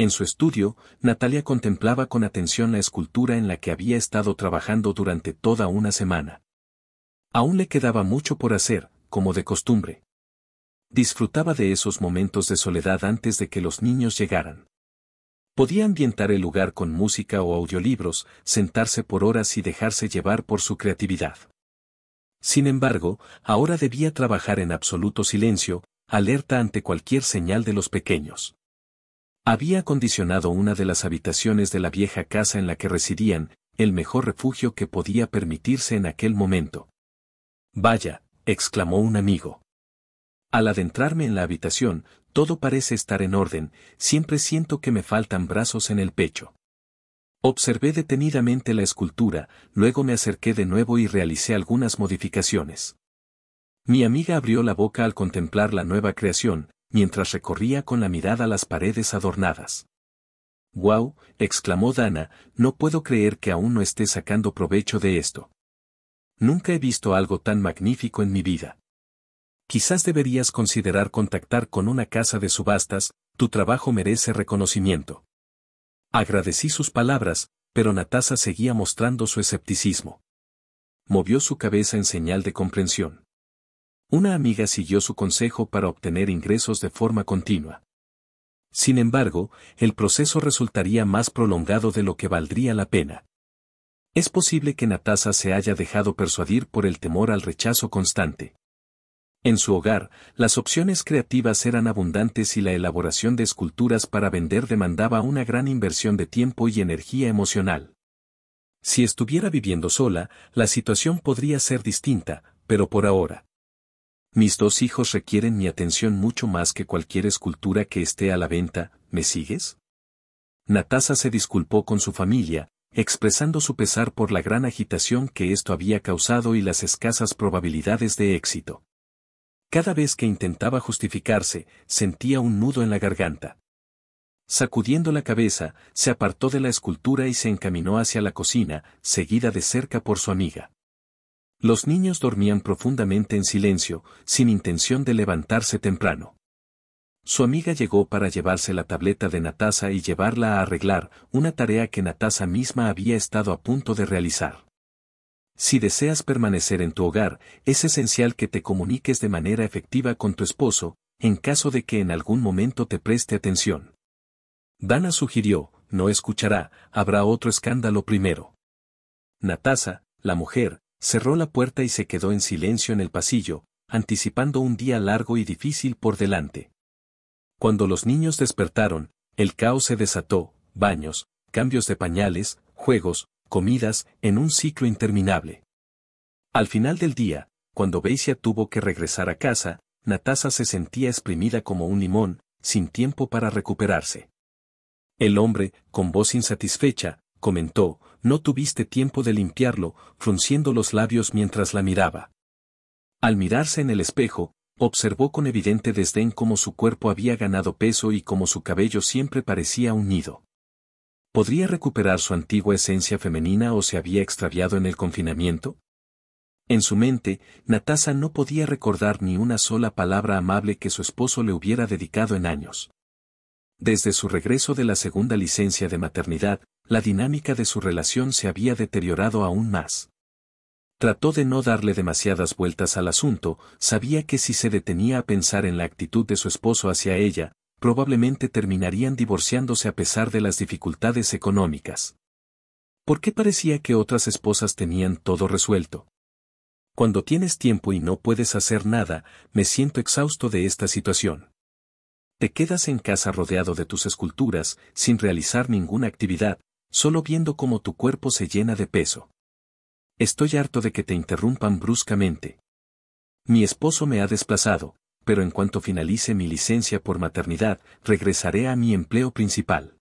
En su estudio, Natalia contemplaba con atención la escultura en la que había estado trabajando durante toda una semana. Aún le quedaba mucho por hacer, como de costumbre. Disfrutaba de esos momentos de soledad antes de que los niños llegaran. Podía ambientar el lugar con música o audiolibros, sentarse por horas y dejarse llevar por su creatividad. Sin embargo, ahora debía trabajar en absoluto silencio, alerta ante cualquier señal de los pequeños. Había acondicionado una de las habitaciones de la vieja casa en la que residían, el mejor refugio que podía permitirse en aquel momento. Vaya, exclamó un amigo. Al adentrarme en la habitación, todo parece estar en orden, siempre siento que me faltan brazos en el pecho. Observé detenidamente la escultura, luego me acerqué de nuevo y realicé algunas modificaciones. Mi amiga abrió la boca al contemplar la nueva creación, mientras recorría con la mirada las paredes adornadas. ¡Guau! exclamó Dana, no puedo creer que aún no esté sacando provecho de esto. Nunca he visto algo tan magnífico en mi vida. Quizás deberías considerar contactar con una casa de subastas, tu trabajo merece reconocimiento. Agradecí sus palabras, pero Natasha seguía mostrando su escepticismo. Movió su cabeza en señal de comprensión. Una amiga siguió su consejo para obtener ingresos de forma continua. Sin embargo, el proceso resultaría más prolongado de lo que valdría la pena. Es posible que Natasa se haya dejado persuadir por el temor al rechazo constante. En su hogar, las opciones creativas eran abundantes y la elaboración de esculturas para vender demandaba una gran inversión de tiempo y energía emocional. Si estuviera viviendo sola, la situación podría ser distinta, pero por ahora. Mis dos hijos requieren mi atención mucho más que cualquier escultura que esté a la venta, ¿me sigues? Natasa se disculpó con su familia, expresando su pesar por la gran agitación que esto había causado y las escasas probabilidades de éxito. Cada vez que intentaba justificarse, sentía un nudo en la garganta. Sacudiendo la cabeza, se apartó de la escultura y se encaminó hacia la cocina, seguida de cerca por su amiga. Los niños dormían profundamente en silencio, sin intención de levantarse temprano. Su amiga llegó para llevarse la tableta de Natasa y llevarla a arreglar, una tarea que Natasa misma había estado a punto de realizar. Si deseas permanecer en tu hogar, es esencial que te comuniques de manera efectiva con tu esposo, en caso de que en algún momento te preste atención. Dana sugirió, no escuchará, habrá otro escándalo primero. Natasa, la mujer, Cerró la puerta y se quedó en silencio en el pasillo, anticipando un día largo y difícil por delante. Cuando los niños despertaron, el caos se desató, baños, cambios de pañales, juegos, comidas, en un ciclo interminable. Al final del día, cuando Beisia tuvo que regresar a casa, Natasa se sentía exprimida como un limón, sin tiempo para recuperarse. El hombre, con voz insatisfecha, comentó, no tuviste tiempo de limpiarlo, frunciendo los labios mientras la miraba. Al mirarse en el espejo, observó con evidente desdén cómo su cuerpo había ganado peso y cómo su cabello siempre parecía un nido. ¿Podría recuperar su antigua esencia femenina o se había extraviado en el confinamiento? En su mente, Natasa no podía recordar ni una sola palabra amable que su esposo le hubiera dedicado en años. Desde su regreso de la segunda licencia de maternidad, la dinámica de su relación se había deteriorado aún más. Trató de no darle demasiadas vueltas al asunto, sabía que si se detenía a pensar en la actitud de su esposo hacia ella, probablemente terminarían divorciándose a pesar de las dificultades económicas. ¿Por qué parecía que otras esposas tenían todo resuelto? Cuando tienes tiempo y no puedes hacer nada, me siento exhausto de esta situación. Te quedas en casa rodeado de tus esculturas, sin realizar ninguna actividad, solo viendo cómo tu cuerpo se llena de peso. Estoy harto de que te interrumpan bruscamente. Mi esposo me ha desplazado, pero en cuanto finalice mi licencia por maternidad, regresaré a mi empleo principal.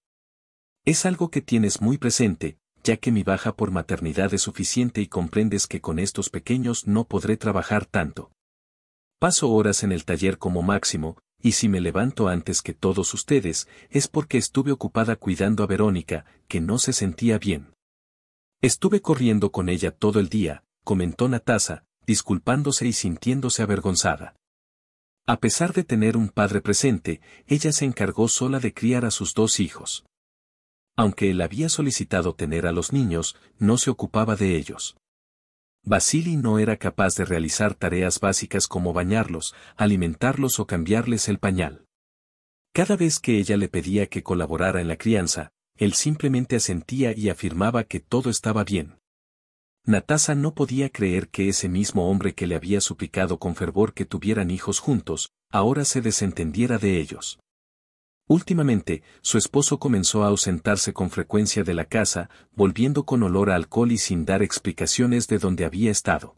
Es algo que tienes muy presente, ya que mi baja por maternidad es suficiente y comprendes que con estos pequeños no podré trabajar tanto. Paso horas en el taller como máximo, y si me levanto antes que todos ustedes, es porque estuve ocupada cuidando a Verónica, que no se sentía bien. Estuve corriendo con ella todo el día, comentó Natasa, disculpándose y sintiéndose avergonzada. A pesar de tener un padre presente, ella se encargó sola de criar a sus dos hijos. Aunque él había solicitado tener a los niños, no se ocupaba de ellos. Basili no era capaz de realizar tareas básicas como bañarlos, alimentarlos o cambiarles el pañal. Cada vez que ella le pedía que colaborara en la crianza, él simplemente asentía y afirmaba que todo estaba bien. Natasa no podía creer que ese mismo hombre que le había suplicado con fervor que tuvieran hijos juntos, ahora se desentendiera de ellos. Últimamente, su esposo comenzó a ausentarse con frecuencia de la casa, volviendo con olor a alcohol y sin dar explicaciones de dónde había estado.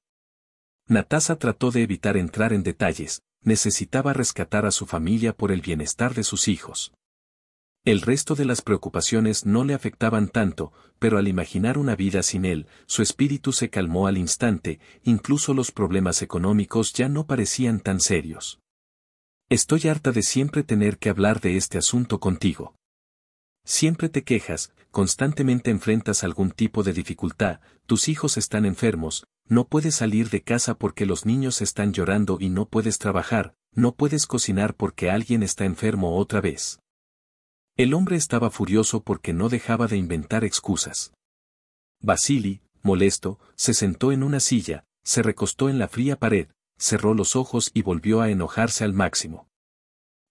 Natasa trató de evitar entrar en detalles, necesitaba rescatar a su familia por el bienestar de sus hijos. El resto de las preocupaciones no le afectaban tanto, pero al imaginar una vida sin él, su espíritu se calmó al instante, incluso los problemas económicos ya no parecían tan serios. Estoy harta de siempre tener que hablar de este asunto contigo. Siempre te quejas, constantemente enfrentas algún tipo de dificultad, tus hijos están enfermos, no puedes salir de casa porque los niños están llorando y no puedes trabajar, no puedes cocinar porque alguien está enfermo otra vez. El hombre estaba furioso porque no dejaba de inventar excusas. Basili, molesto, se sentó en una silla, se recostó en la fría pared, cerró los ojos y volvió a enojarse al máximo.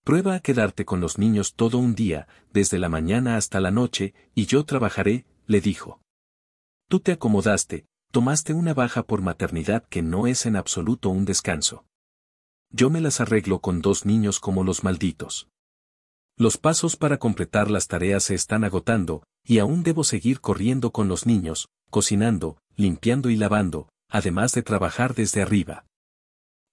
Prueba a quedarte con los niños todo un día, desde la mañana hasta la noche, y yo trabajaré, le dijo. Tú te acomodaste, tomaste una baja por maternidad que no es en absoluto un descanso. Yo me las arreglo con dos niños como los malditos. Los pasos para completar las tareas se están agotando, y aún debo seguir corriendo con los niños, cocinando, limpiando y lavando, además de trabajar desde arriba.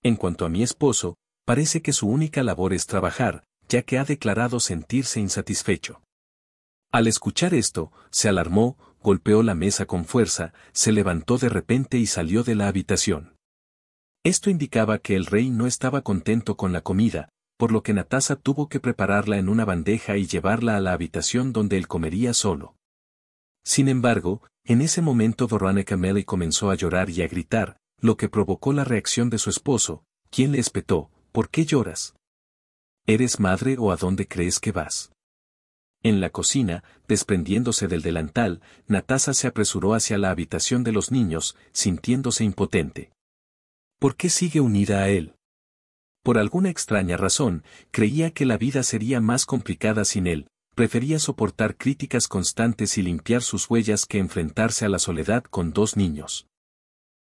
En cuanto a mi esposo, parece que su única labor es trabajar, ya que ha declarado sentirse insatisfecho. Al escuchar esto, se alarmó, golpeó la mesa con fuerza, se levantó de repente y salió de la habitación. Esto indicaba que el rey no estaba contento con la comida, por lo que Natasa tuvo que prepararla en una bandeja y llevarla a la habitación donde él comería solo. Sin embargo, en ese momento Dorane Melly comenzó a llorar y a gritar, lo que provocó la reacción de su esposo, quien le espetó, ¿por qué lloras? ¿Eres madre o a dónde crees que vas? En la cocina, desprendiéndose del delantal, Natasa se apresuró hacia la habitación de los niños, sintiéndose impotente. ¿Por qué sigue unida a él? Por alguna extraña razón, creía que la vida sería más complicada sin él, prefería soportar críticas constantes y limpiar sus huellas que enfrentarse a la soledad con dos niños.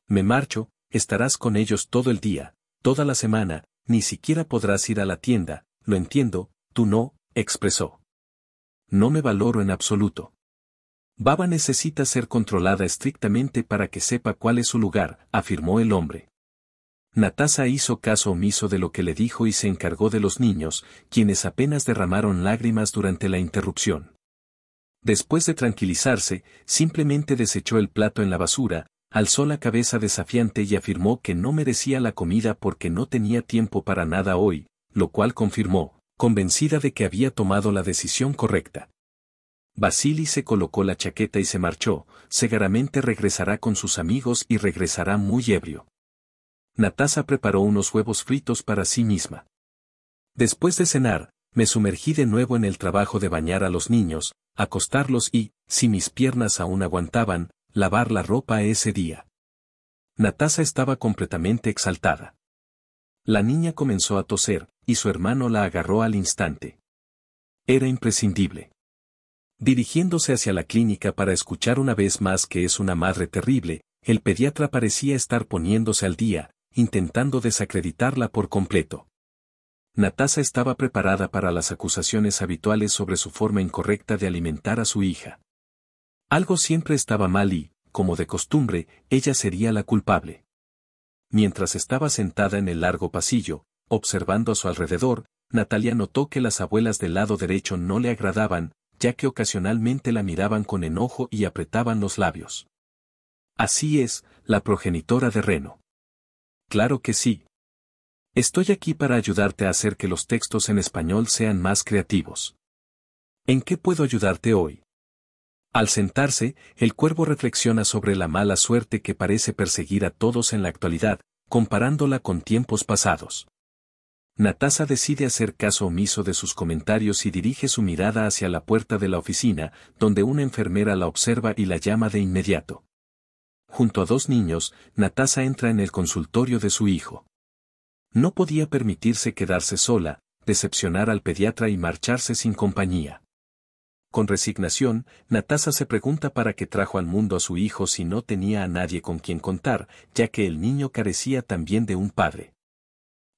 Me marcho, estarás con ellos todo el día, toda la semana, ni siquiera podrás ir a la tienda, lo entiendo, tú no, expresó. No me valoro en absoluto. Baba necesita ser controlada estrictamente para que sepa cuál es su lugar, afirmó el hombre. Natasa hizo caso omiso de lo que le dijo y se encargó de los niños, quienes apenas derramaron lágrimas durante la interrupción. Después de tranquilizarse, simplemente desechó el plato en la basura, alzó la cabeza desafiante y afirmó que no merecía la comida porque no tenía tiempo para nada hoy, lo cual confirmó, convencida de que había tomado la decisión correcta. Basili se colocó la chaqueta y se marchó, seguramente regresará con sus amigos y regresará muy ebrio. Natasa preparó unos huevos fritos para sí misma. Después de cenar, me sumergí de nuevo en el trabajo de bañar a los niños, acostarlos y, si mis piernas aún aguantaban, lavar la ropa ese día. Natasa estaba completamente exaltada. La niña comenzó a toser, y su hermano la agarró al instante. Era imprescindible. Dirigiéndose hacia la clínica para escuchar una vez más que es una madre terrible, el pediatra parecía estar poniéndose al día, intentando desacreditarla por completo. Natasa estaba preparada para las acusaciones habituales sobre su forma incorrecta de alimentar a su hija. Algo siempre estaba mal y, como de costumbre, ella sería la culpable. Mientras estaba sentada en el largo pasillo, observando a su alrededor, Natalia notó que las abuelas del lado derecho no le agradaban, ya que ocasionalmente la miraban con enojo y apretaban los labios. Así es, la progenitora de Reno. Claro que sí. Estoy aquí para ayudarte a hacer que los textos en español sean más creativos. ¿En qué puedo ayudarte hoy? Al sentarse, el cuervo reflexiona sobre la mala suerte que parece perseguir a todos en la actualidad, comparándola con tiempos pasados. Natasa decide hacer caso omiso de sus comentarios y dirige su mirada hacia la puerta de la oficina, donde una enfermera la observa y la llama de inmediato. Junto a dos niños, Natasa entra en el consultorio de su hijo. No podía permitirse quedarse sola, decepcionar al pediatra y marcharse sin compañía. Con resignación, Natasa se pregunta para qué trajo al mundo a su hijo si no tenía a nadie con quien contar, ya que el niño carecía también de un padre.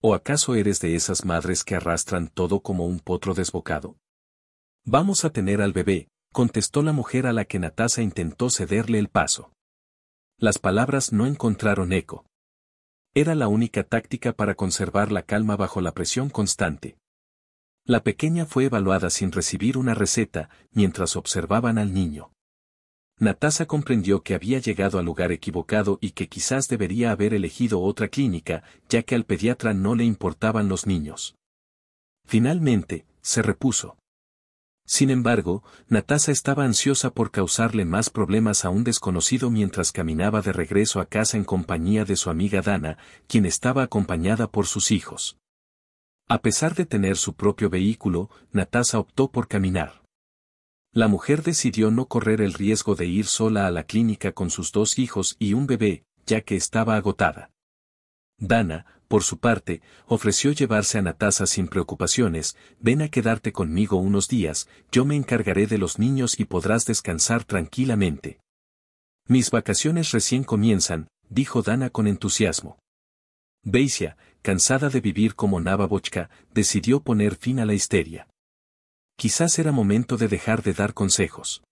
¿O acaso eres de esas madres que arrastran todo como un potro desbocado? Vamos a tener al bebé, contestó la mujer a la que Natasa intentó cederle el paso. Las palabras no encontraron eco. Era la única táctica para conservar la calma bajo la presión constante. La pequeña fue evaluada sin recibir una receta, mientras observaban al niño. Natasa comprendió que había llegado al lugar equivocado y que quizás debería haber elegido otra clínica, ya que al pediatra no le importaban los niños. Finalmente, se repuso. Sin embargo, Natasa estaba ansiosa por causarle más problemas a un desconocido mientras caminaba de regreso a casa en compañía de su amiga Dana, quien estaba acompañada por sus hijos. A pesar de tener su propio vehículo, Natasa optó por caminar. La mujer decidió no correr el riesgo de ir sola a la clínica con sus dos hijos y un bebé, ya que estaba agotada. Dana, por su parte, ofreció llevarse a Natasa sin preocupaciones, ven a quedarte conmigo unos días, yo me encargaré de los niños y podrás descansar tranquilamente. Mis vacaciones recién comienzan, dijo Dana con entusiasmo. Beisia, cansada de vivir como Bochka, decidió poner fin a la histeria. Quizás era momento de dejar de dar consejos.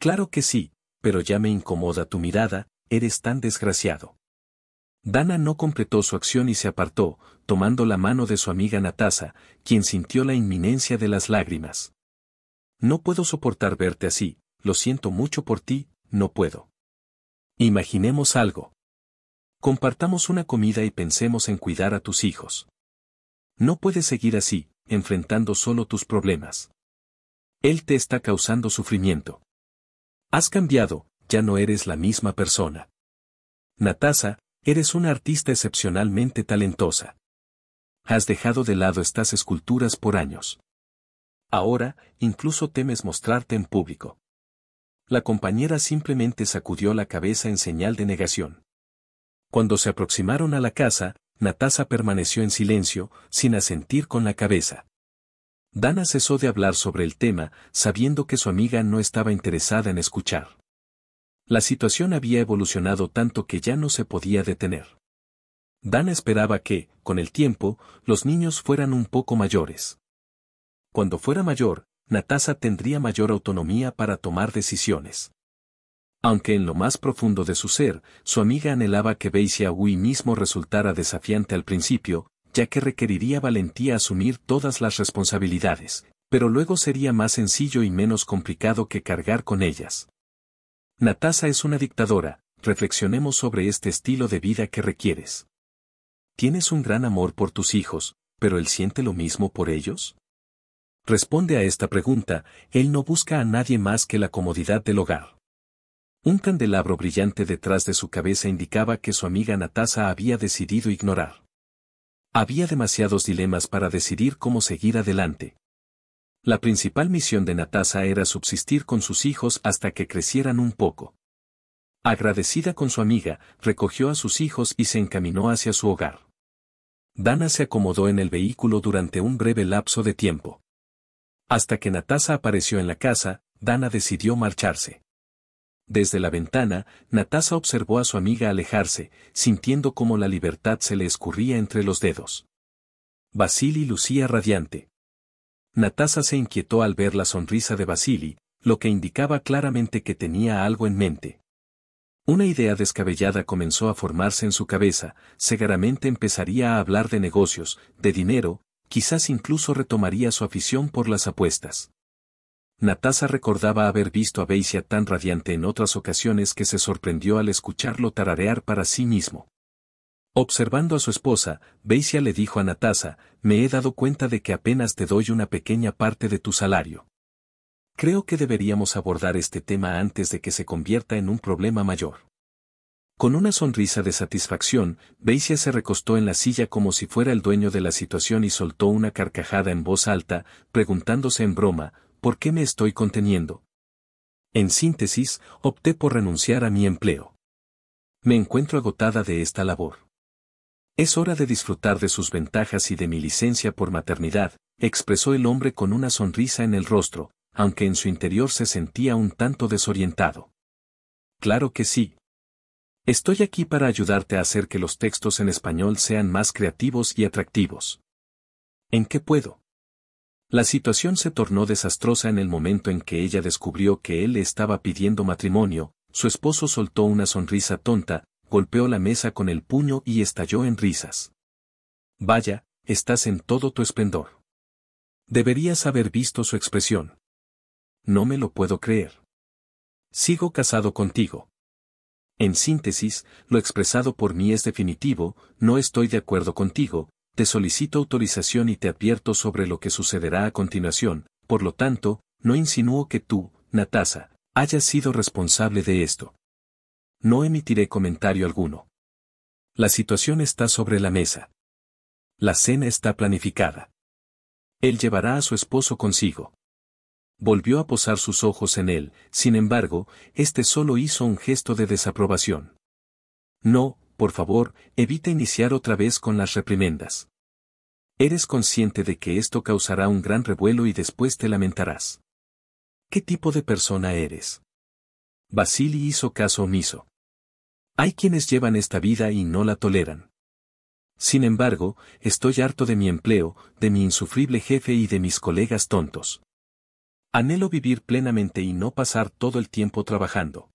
Claro que sí, pero ya me incomoda tu mirada, eres tan desgraciado. Dana no completó su acción y se apartó, tomando la mano de su amiga Natasa, quien sintió la inminencia de las lágrimas. No puedo soportar verte así, lo siento mucho por ti, no puedo. Imaginemos algo. Compartamos una comida y pensemos en cuidar a tus hijos. No puedes seguir así, enfrentando solo tus problemas. Él te está causando sufrimiento. Has cambiado, ya no eres la misma persona. Natasa, eres una artista excepcionalmente talentosa. Has dejado de lado estas esculturas por años. Ahora, incluso temes mostrarte en público. La compañera simplemente sacudió la cabeza en señal de negación. Cuando se aproximaron a la casa, Natasa permaneció en silencio, sin asentir con la cabeza. Dana cesó de hablar sobre el tema, sabiendo que su amiga no estaba interesada en escuchar. La situación había evolucionado tanto que ya no se podía detener. Dana esperaba que, con el tiempo, los niños fueran un poco mayores. Cuando fuera mayor, Natasa tendría mayor autonomía para tomar decisiones. Aunque en lo más profundo de su ser, su amiga anhelaba que Xiaohui mismo resultara desafiante al principio, ya que requeriría valentía asumir todas las responsabilidades, pero luego sería más sencillo y menos complicado que cargar con ellas. Natasa es una dictadora, reflexionemos sobre este estilo de vida que requieres. ¿Tienes un gran amor por tus hijos, pero él siente lo mismo por ellos? Responde a esta pregunta, él no busca a nadie más que la comodidad del hogar. Un candelabro brillante detrás de su cabeza indicaba que su amiga Natasa había decidido ignorar. Había demasiados dilemas para decidir cómo seguir adelante. La principal misión de Natasa era subsistir con sus hijos hasta que crecieran un poco. Agradecida con su amiga, recogió a sus hijos y se encaminó hacia su hogar. Dana se acomodó en el vehículo durante un breve lapso de tiempo. Hasta que Natasa apareció en la casa, Dana decidió marcharse. Desde la ventana, Natasa observó a su amiga alejarse, sintiendo cómo la libertad se le escurría entre los dedos. Basili lucía radiante. Natasa se inquietó al ver la sonrisa de Basili, lo que indicaba claramente que tenía algo en mente. Una idea descabellada comenzó a formarse en su cabeza, seguramente empezaría a hablar de negocios, de dinero, quizás incluso retomaría su afición por las apuestas. Natasa recordaba haber visto a Beisia tan radiante en otras ocasiones que se sorprendió al escucharlo tararear para sí mismo. Observando a su esposa, Beisia le dijo a Natasa, me he dado cuenta de que apenas te doy una pequeña parte de tu salario. Creo que deberíamos abordar este tema antes de que se convierta en un problema mayor. Con una sonrisa de satisfacción, Beisia se recostó en la silla como si fuera el dueño de la situación y soltó una carcajada en voz alta, preguntándose en broma, ¿por qué me estoy conteniendo? En síntesis, opté por renunciar a mi empleo. Me encuentro agotada de esta labor. Es hora de disfrutar de sus ventajas y de mi licencia por maternidad, expresó el hombre con una sonrisa en el rostro, aunque en su interior se sentía un tanto desorientado. Claro que sí. Estoy aquí para ayudarte a hacer que los textos en español sean más creativos y atractivos. ¿En qué puedo? La situación se tornó desastrosa en el momento en que ella descubrió que él le estaba pidiendo matrimonio, su esposo soltó una sonrisa tonta, golpeó la mesa con el puño y estalló en risas. Vaya, estás en todo tu esplendor. Deberías haber visto su expresión. No me lo puedo creer. Sigo casado contigo. En síntesis, lo expresado por mí es definitivo, no estoy de acuerdo contigo, te solicito autorización y te advierto sobre lo que sucederá a continuación, por lo tanto, no insinúo que tú, Natasa, hayas sido responsable de esto. No emitiré comentario alguno. La situación está sobre la mesa. La cena está planificada. Él llevará a su esposo consigo. Volvió a posar sus ojos en él, sin embargo, este solo hizo un gesto de desaprobación. No, por favor, evita iniciar otra vez con las reprimendas. Eres consciente de que esto causará un gran revuelo y después te lamentarás. ¿Qué tipo de persona eres? Basili hizo caso omiso. Hay quienes llevan esta vida y no la toleran. Sin embargo, estoy harto de mi empleo, de mi insufrible jefe y de mis colegas tontos. Anhelo vivir plenamente y no pasar todo el tiempo trabajando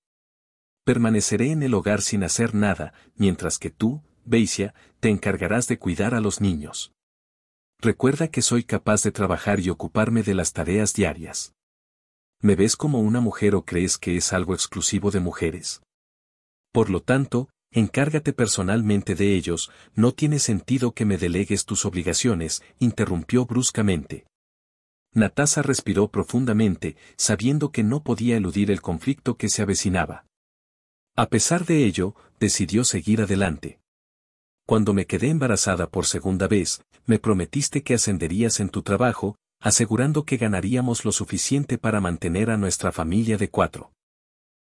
permaneceré en el hogar sin hacer nada, mientras que tú, Beisia, te encargarás de cuidar a los niños. Recuerda que soy capaz de trabajar y ocuparme de las tareas diarias. ¿Me ves como una mujer o crees que es algo exclusivo de mujeres? Por lo tanto, encárgate personalmente de ellos, no tiene sentido que me delegues tus obligaciones, interrumpió bruscamente. Natasa respiró profundamente, sabiendo que no podía eludir el conflicto que se avecinaba. A pesar de ello, decidió seguir adelante. Cuando me quedé embarazada por segunda vez, me prometiste que ascenderías en tu trabajo, asegurando que ganaríamos lo suficiente para mantener a nuestra familia de cuatro.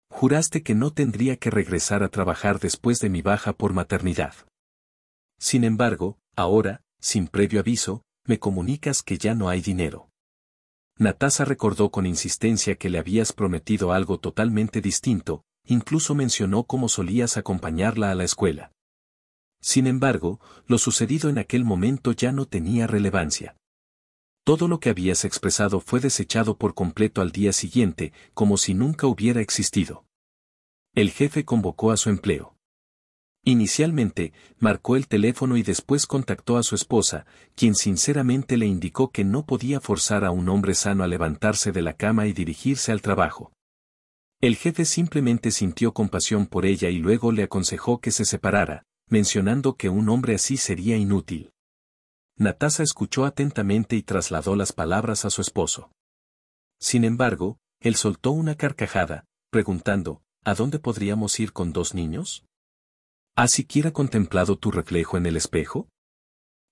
Juraste que no tendría que regresar a trabajar después de mi baja por maternidad. Sin embargo, ahora, sin previo aviso, me comunicas que ya no hay dinero. Natasa recordó con insistencia que le habías prometido algo totalmente distinto, incluso mencionó cómo solías acompañarla a la escuela. Sin embargo, lo sucedido en aquel momento ya no tenía relevancia. Todo lo que habías expresado fue desechado por completo al día siguiente, como si nunca hubiera existido. El jefe convocó a su empleo. Inicialmente, marcó el teléfono y después contactó a su esposa, quien sinceramente le indicó que no podía forzar a un hombre sano a levantarse de la cama y dirigirse al trabajo. El jefe simplemente sintió compasión por ella y luego le aconsejó que se separara, mencionando que un hombre así sería inútil. Natasa escuchó atentamente y trasladó las palabras a su esposo. Sin embargo, él soltó una carcajada, preguntando, ¿a dónde podríamos ir con dos niños? ¿Has siquiera contemplado tu reflejo en el espejo?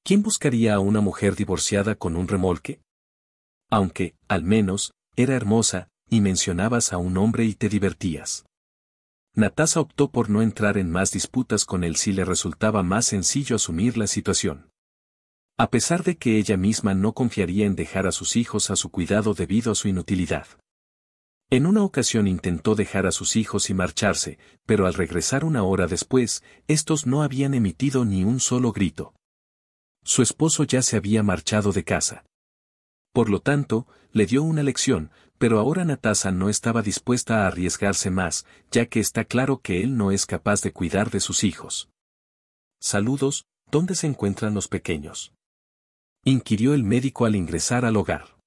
¿Quién buscaría a una mujer divorciada con un remolque? Aunque, al menos, era hermosa, y mencionabas a un hombre y te divertías. Natasa optó por no entrar en más disputas con él si le resultaba más sencillo asumir la situación. A pesar de que ella misma no confiaría en dejar a sus hijos a su cuidado debido a su inutilidad. En una ocasión intentó dejar a sus hijos y marcharse, pero al regresar una hora después, estos no habían emitido ni un solo grito. Su esposo ya se había marchado de casa. Por lo tanto, le dio una lección, pero ahora Natasa no estaba dispuesta a arriesgarse más, ya que está claro que él no es capaz de cuidar de sus hijos. Saludos, ¿dónde se encuentran los pequeños? inquirió el médico al ingresar al hogar.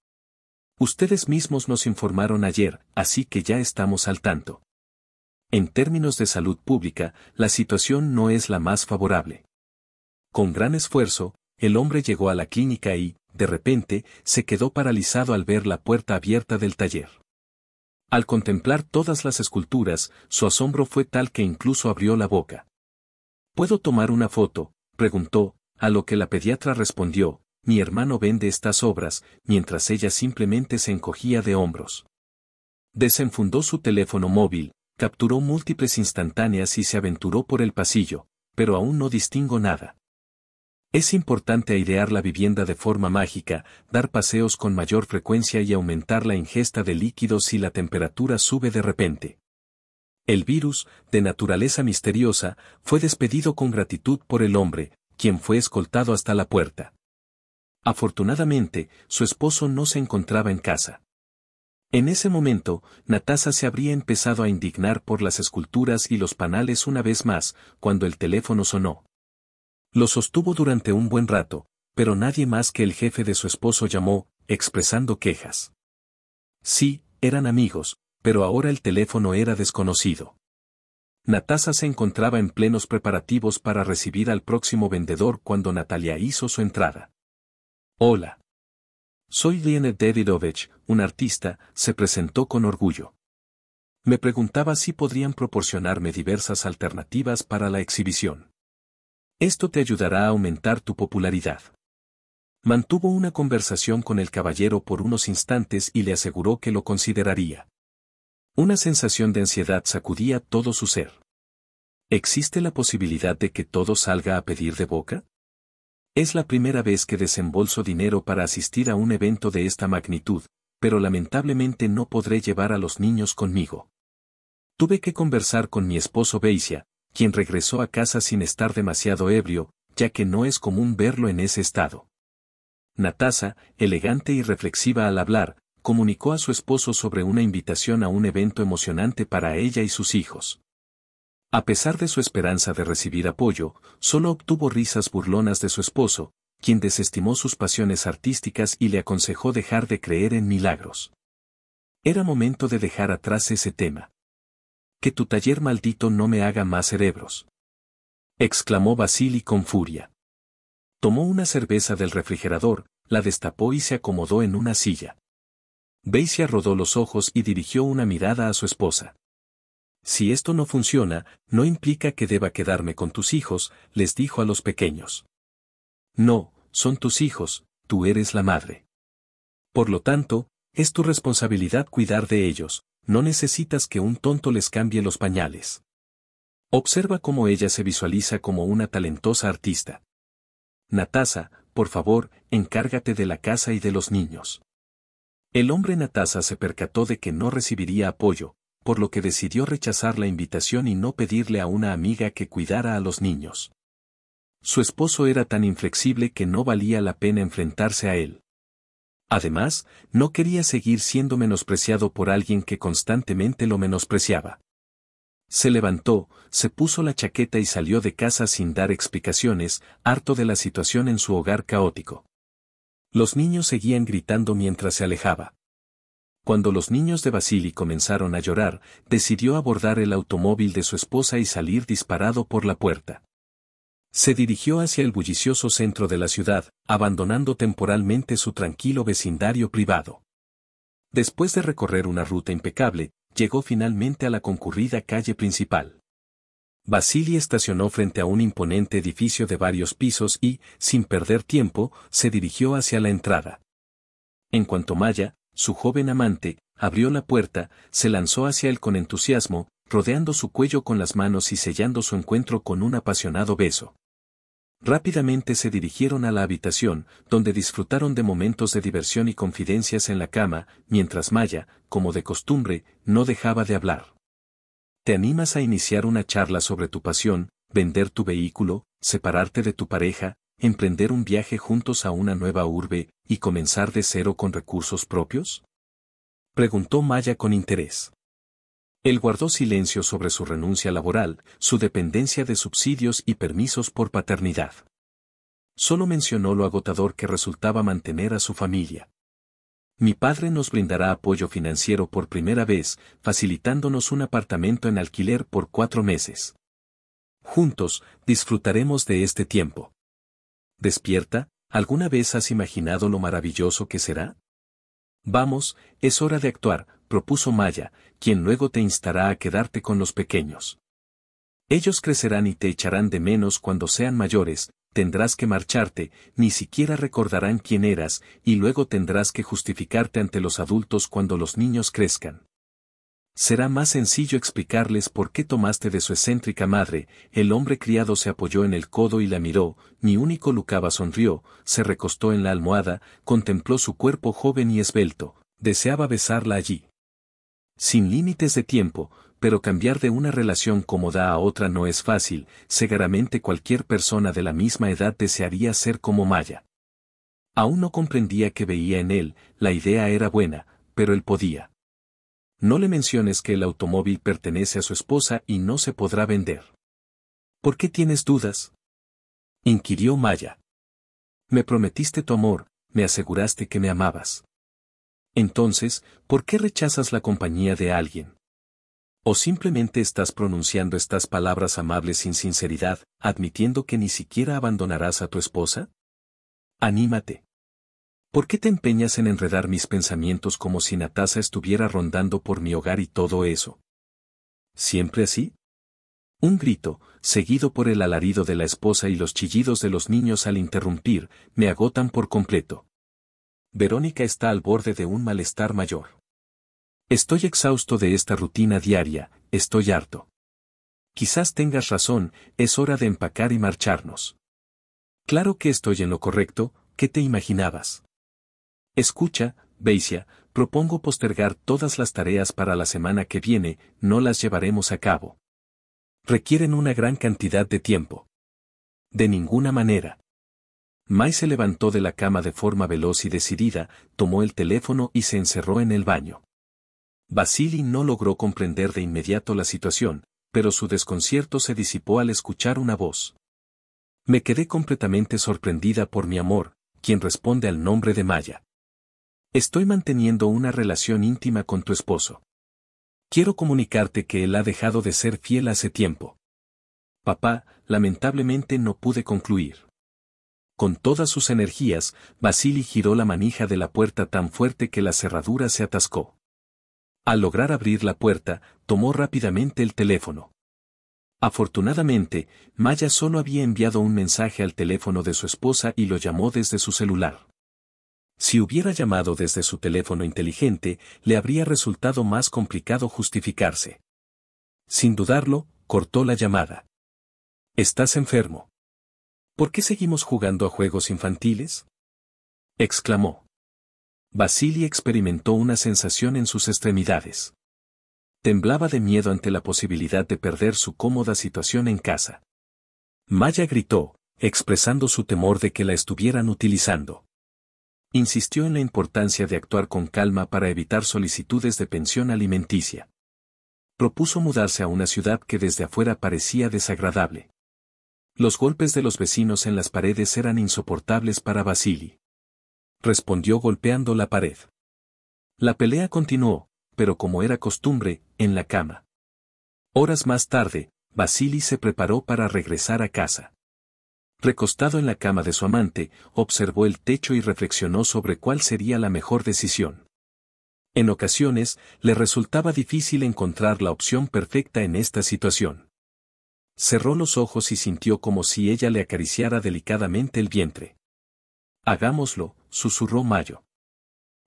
Ustedes mismos nos informaron ayer, así que ya estamos al tanto. En términos de salud pública, la situación no es la más favorable. Con gran esfuerzo, el hombre llegó a la clínica y, de repente, se quedó paralizado al ver la puerta abierta del taller. Al contemplar todas las esculturas, su asombro fue tal que incluso abrió la boca. ¿Puedo tomar una foto? preguntó, a lo que la pediatra respondió, mi hermano vende estas obras, mientras ella simplemente se encogía de hombros. Desenfundó su teléfono móvil, capturó múltiples instantáneas y se aventuró por el pasillo, pero aún no distingo nada. Es importante airear la vivienda de forma mágica, dar paseos con mayor frecuencia y aumentar la ingesta de líquidos si la temperatura sube de repente. El virus, de naturaleza misteriosa, fue despedido con gratitud por el hombre, quien fue escoltado hasta la puerta. Afortunadamente, su esposo no se encontraba en casa. En ese momento, Natasa se habría empezado a indignar por las esculturas y los panales una vez más, cuando el teléfono sonó. Lo sostuvo durante un buen rato, pero nadie más que el jefe de su esposo llamó, expresando quejas. Sí, eran amigos, pero ahora el teléfono era desconocido. Natasa se encontraba en plenos preparativos para recibir al próximo vendedor cuando Natalia hizo su entrada. Hola. Soy Liene Davidovich, un artista, se presentó con orgullo. Me preguntaba si podrían proporcionarme diversas alternativas para la exhibición. Esto te ayudará a aumentar tu popularidad. Mantuvo una conversación con el caballero por unos instantes y le aseguró que lo consideraría. Una sensación de ansiedad sacudía todo su ser. ¿Existe la posibilidad de que todo salga a pedir de boca? Es la primera vez que desembolso dinero para asistir a un evento de esta magnitud, pero lamentablemente no podré llevar a los niños conmigo. Tuve que conversar con mi esposo Beisia, quien regresó a casa sin estar demasiado ebrio, ya que no es común verlo en ese estado. Natasa, elegante y reflexiva al hablar, comunicó a su esposo sobre una invitación a un evento emocionante para ella y sus hijos. A pesar de su esperanza de recibir apoyo, solo obtuvo risas burlonas de su esposo, quien desestimó sus pasiones artísticas y le aconsejó dejar de creer en milagros. Era momento de dejar atrás ese tema que tu taller maldito no me haga más cerebros. Exclamó Basili con furia. Tomó una cerveza del refrigerador, la destapó y se acomodó en una silla. Beisia rodó los ojos y dirigió una mirada a su esposa. Si esto no funciona, no implica que deba quedarme con tus hijos, les dijo a los pequeños. No, son tus hijos, tú eres la madre. Por lo tanto, es tu responsabilidad cuidar de ellos, no necesitas que un tonto les cambie los pañales. Observa cómo ella se visualiza como una talentosa artista. Natasa, por favor, encárgate de la casa y de los niños. El hombre Natasa se percató de que no recibiría apoyo, por lo que decidió rechazar la invitación y no pedirle a una amiga que cuidara a los niños. Su esposo era tan inflexible que no valía la pena enfrentarse a él. Además, no quería seguir siendo menospreciado por alguien que constantemente lo menospreciaba. Se levantó, se puso la chaqueta y salió de casa sin dar explicaciones, harto de la situación en su hogar caótico. Los niños seguían gritando mientras se alejaba. Cuando los niños de Basili comenzaron a llorar, decidió abordar el automóvil de su esposa y salir disparado por la puerta. Se dirigió hacia el bullicioso centro de la ciudad, abandonando temporalmente su tranquilo vecindario privado. Después de recorrer una ruta impecable, llegó finalmente a la concurrida calle principal. Basili estacionó frente a un imponente edificio de varios pisos y, sin perder tiempo, se dirigió hacia la entrada. En cuanto Maya, su joven amante, abrió la puerta, se lanzó hacia él con entusiasmo, rodeando su cuello con las manos y sellando su encuentro con un apasionado beso. Rápidamente se dirigieron a la habitación, donde disfrutaron de momentos de diversión y confidencias en la cama, mientras Maya, como de costumbre, no dejaba de hablar. ¿Te animas a iniciar una charla sobre tu pasión, vender tu vehículo, separarte de tu pareja, emprender un viaje juntos a una nueva urbe y comenzar de cero con recursos propios? Preguntó Maya con interés. Él guardó silencio sobre su renuncia laboral, su dependencia de subsidios y permisos por paternidad. Solo mencionó lo agotador que resultaba mantener a su familia. Mi padre nos brindará apoyo financiero por primera vez, facilitándonos un apartamento en alquiler por cuatro meses. Juntos, disfrutaremos de este tiempo. Despierta, ¿alguna vez has imaginado lo maravilloso que será? Vamos, es hora de actuar, propuso Maya, quien luego te instará a quedarte con los pequeños. Ellos crecerán y te echarán de menos cuando sean mayores, tendrás que marcharte, ni siquiera recordarán quién eras, y luego tendrás que justificarte ante los adultos cuando los niños crezcan. Será más sencillo explicarles por qué tomaste de su excéntrica madre, el hombre criado se apoyó en el codo y la miró, ni único Lucaba sonrió, se recostó en la almohada, contempló su cuerpo joven y esbelto, deseaba besarla allí sin límites de tiempo, pero cambiar de una relación cómoda a otra no es fácil, seguramente cualquier persona de la misma edad desearía ser como Maya. Aún no comprendía que veía en él, la idea era buena, pero él podía. No le menciones que el automóvil pertenece a su esposa y no se podrá vender. ¿Por qué tienes dudas? inquirió Maya. Me prometiste tu amor, me aseguraste que me amabas. Entonces, ¿por qué rechazas la compañía de alguien? ¿O simplemente estás pronunciando estas palabras amables sin sinceridad, admitiendo que ni siquiera abandonarás a tu esposa? Anímate. ¿Por qué te empeñas en enredar mis pensamientos como si Natasa estuviera rondando por mi hogar y todo eso? ¿Siempre así? Un grito, seguido por el alarido de la esposa y los chillidos de los niños al interrumpir, me agotan por completo. Verónica está al borde de un malestar mayor. Estoy exhausto de esta rutina diaria, estoy harto. Quizás tengas razón, es hora de empacar y marcharnos. Claro que estoy en lo correcto, ¿qué te imaginabas? Escucha, Beicia, propongo postergar todas las tareas para la semana que viene, no las llevaremos a cabo. Requieren una gran cantidad de tiempo. De ninguna manera. May se levantó de la cama de forma veloz y decidida, tomó el teléfono y se encerró en el baño. Basili no logró comprender de inmediato la situación, pero su desconcierto se disipó al escuchar una voz. Me quedé completamente sorprendida por mi amor, quien responde al nombre de Maya. Estoy manteniendo una relación íntima con tu esposo. Quiero comunicarte que él ha dejado de ser fiel hace tiempo. Papá, lamentablemente no pude concluir. Con todas sus energías, Vasily giró la manija de la puerta tan fuerte que la cerradura se atascó. Al lograr abrir la puerta, tomó rápidamente el teléfono. Afortunadamente, Maya solo había enviado un mensaje al teléfono de su esposa y lo llamó desde su celular. Si hubiera llamado desde su teléfono inteligente, le habría resultado más complicado justificarse. Sin dudarlo, cortó la llamada. Estás enfermo. ¿Por qué seguimos jugando a juegos infantiles? exclamó. Basili experimentó una sensación en sus extremidades. Temblaba de miedo ante la posibilidad de perder su cómoda situación en casa. Maya gritó, expresando su temor de que la estuvieran utilizando. Insistió en la importancia de actuar con calma para evitar solicitudes de pensión alimenticia. Propuso mudarse a una ciudad que desde afuera parecía desagradable. Los golpes de los vecinos en las paredes eran insoportables para Vasily. Respondió golpeando la pared. La pelea continuó, pero como era costumbre, en la cama. Horas más tarde, Vasily se preparó para regresar a casa. Recostado en la cama de su amante, observó el techo y reflexionó sobre cuál sería la mejor decisión. En ocasiones, le resultaba difícil encontrar la opción perfecta en esta situación cerró los ojos y sintió como si ella le acariciara delicadamente el vientre. Hagámoslo, susurró Mayo.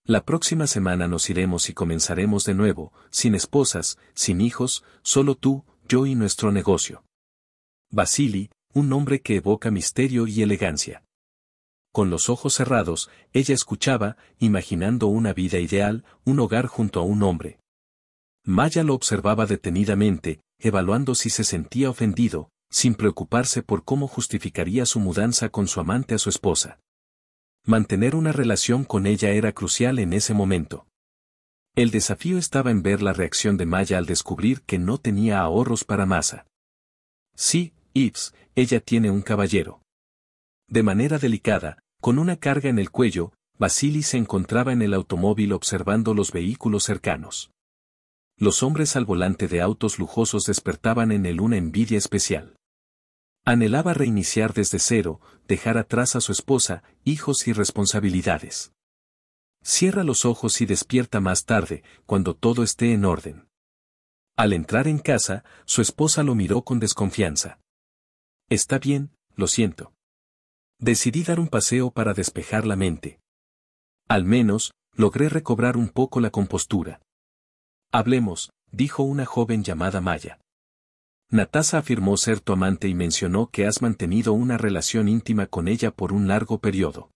La próxima semana nos iremos y comenzaremos de nuevo, sin esposas, sin hijos, solo tú, yo y nuestro negocio. Basili, un nombre que evoca misterio y elegancia. Con los ojos cerrados, ella escuchaba, imaginando una vida ideal, un hogar junto a un hombre. Maya lo observaba detenidamente, evaluando si se sentía ofendido, sin preocuparse por cómo justificaría su mudanza con su amante a su esposa. Mantener una relación con ella era crucial en ese momento. El desafío estaba en ver la reacción de Maya al descubrir que no tenía ahorros para masa. Sí, Ives, ella tiene un caballero. De manera delicada, con una carga en el cuello, Basili se encontraba en el automóvil observando los vehículos cercanos los hombres al volante de autos lujosos despertaban en él una envidia especial. Anhelaba reiniciar desde cero, dejar atrás a su esposa, hijos y responsabilidades. Cierra los ojos y despierta más tarde, cuando todo esté en orden. Al entrar en casa, su esposa lo miró con desconfianza. Está bien, lo siento. Decidí dar un paseo para despejar la mente. Al menos, logré recobrar un poco la compostura. Hablemos, dijo una joven llamada Maya. Natasa afirmó ser tu amante y mencionó que has mantenido una relación íntima con ella por un largo periodo.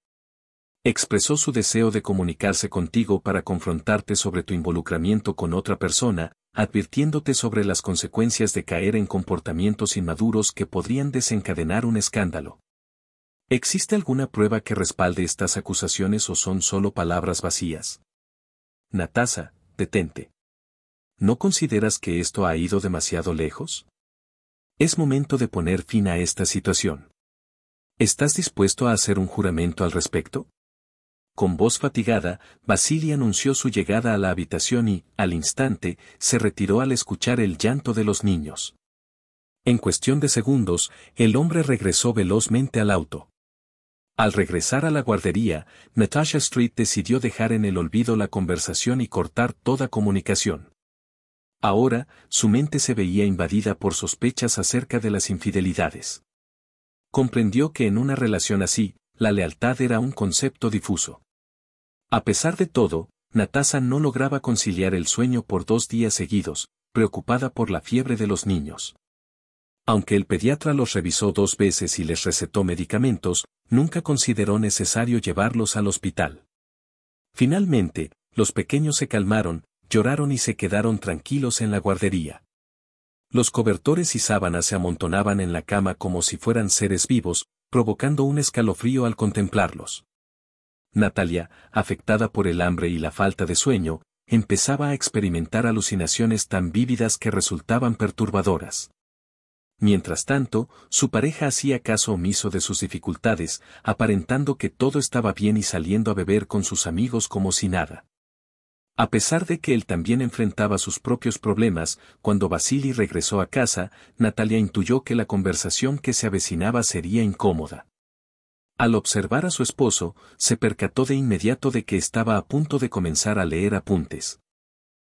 Expresó su deseo de comunicarse contigo para confrontarte sobre tu involucramiento con otra persona, advirtiéndote sobre las consecuencias de caer en comportamientos inmaduros que podrían desencadenar un escándalo. ¿Existe alguna prueba que respalde estas acusaciones o son solo palabras vacías? Natasha, detente. ¿no consideras que esto ha ido demasiado lejos? Es momento de poner fin a esta situación. ¿Estás dispuesto a hacer un juramento al respecto? Con voz fatigada, Vasily anunció su llegada a la habitación y, al instante, se retiró al escuchar el llanto de los niños. En cuestión de segundos, el hombre regresó velozmente al auto. Al regresar a la guardería, Natasha Street decidió dejar en el olvido la conversación y cortar toda comunicación. Ahora, su mente se veía invadida por sospechas acerca de las infidelidades. Comprendió que en una relación así, la lealtad era un concepto difuso. A pesar de todo, Natasa no lograba conciliar el sueño por dos días seguidos, preocupada por la fiebre de los niños. Aunque el pediatra los revisó dos veces y les recetó medicamentos, nunca consideró necesario llevarlos al hospital. Finalmente, los pequeños se calmaron, lloraron y se quedaron tranquilos en la guardería. Los cobertores y sábanas se amontonaban en la cama como si fueran seres vivos, provocando un escalofrío al contemplarlos. Natalia, afectada por el hambre y la falta de sueño, empezaba a experimentar alucinaciones tan vívidas que resultaban perturbadoras. Mientras tanto, su pareja hacía caso omiso de sus dificultades, aparentando que todo estaba bien y saliendo a beber con sus amigos como si nada. A pesar de que él también enfrentaba sus propios problemas, cuando Basili regresó a casa, Natalia intuyó que la conversación que se avecinaba sería incómoda. Al observar a su esposo, se percató de inmediato de que estaba a punto de comenzar a leer apuntes.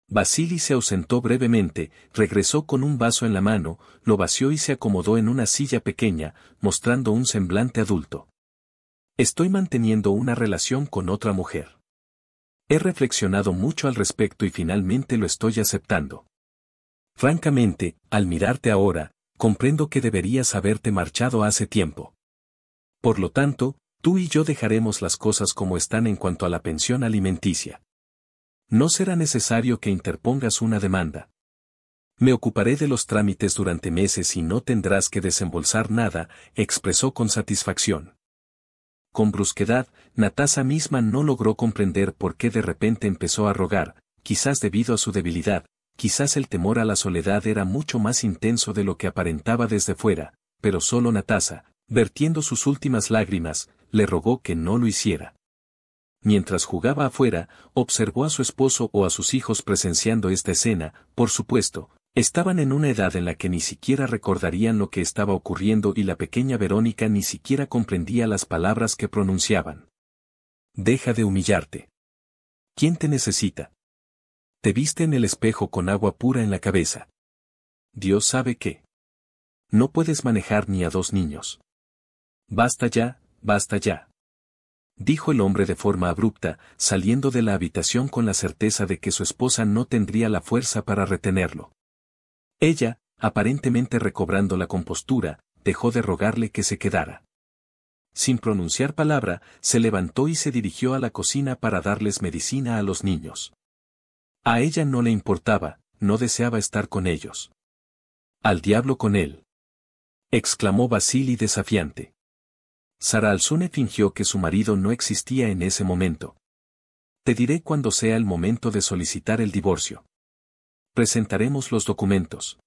Basili se ausentó brevemente, regresó con un vaso en la mano, lo vació y se acomodó en una silla pequeña, mostrando un semblante adulto. Estoy manteniendo una relación con otra mujer. He reflexionado mucho al respecto y finalmente lo estoy aceptando. Francamente, al mirarte ahora, comprendo que deberías haberte marchado hace tiempo. Por lo tanto, tú y yo dejaremos las cosas como están en cuanto a la pensión alimenticia. No será necesario que interpongas una demanda. Me ocuparé de los trámites durante meses y no tendrás que desembolsar nada, expresó con satisfacción. Con brusquedad, Natasa misma no logró comprender por qué de repente empezó a rogar, quizás debido a su debilidad, quizás el temor a la soledad era mucho más intenso de lo que aparentaba desde fuera, pero solo Natasa, vertiendo sus últimas lágrimas, le rogó que no lo hiciera. Mientras jugaba afuera, observó a su esposo o a sus hijos presenciando esta escena, por supuesto, Estaban en una edad en la que ni siquiera recordarían lo que estaba ocurriendo y la pequeña Verónica ni siquiera comprendía las palabras que pronunciaban. Deja de humillarte. ¿Quién te necesita? Te viste en el espejo con agua pura en la cabeza. Dios sabe qué. No puedes manejar ni a dos niños. Basta ya, basta ya dijo el hombre de forma abrupta, saliendo de la habitación con la certeza de que su esposa no tendría la fuerza para retenerlo. Ella, aparentemente recobrando la compostura, dejó de rogarle que se quedara. Sin pronunciar palabra, se levantó y se dirigió a la cocina para darles medicina a los niños. A ella no le importaba, no deseaba estar con ellos. Al diablo con él. exclamó Basili desafiante. Sara Alzune fingió que su marido no existía en ese momento. Te diré cuando sea el momento de solicitar el divorcio presentaremos los documentos.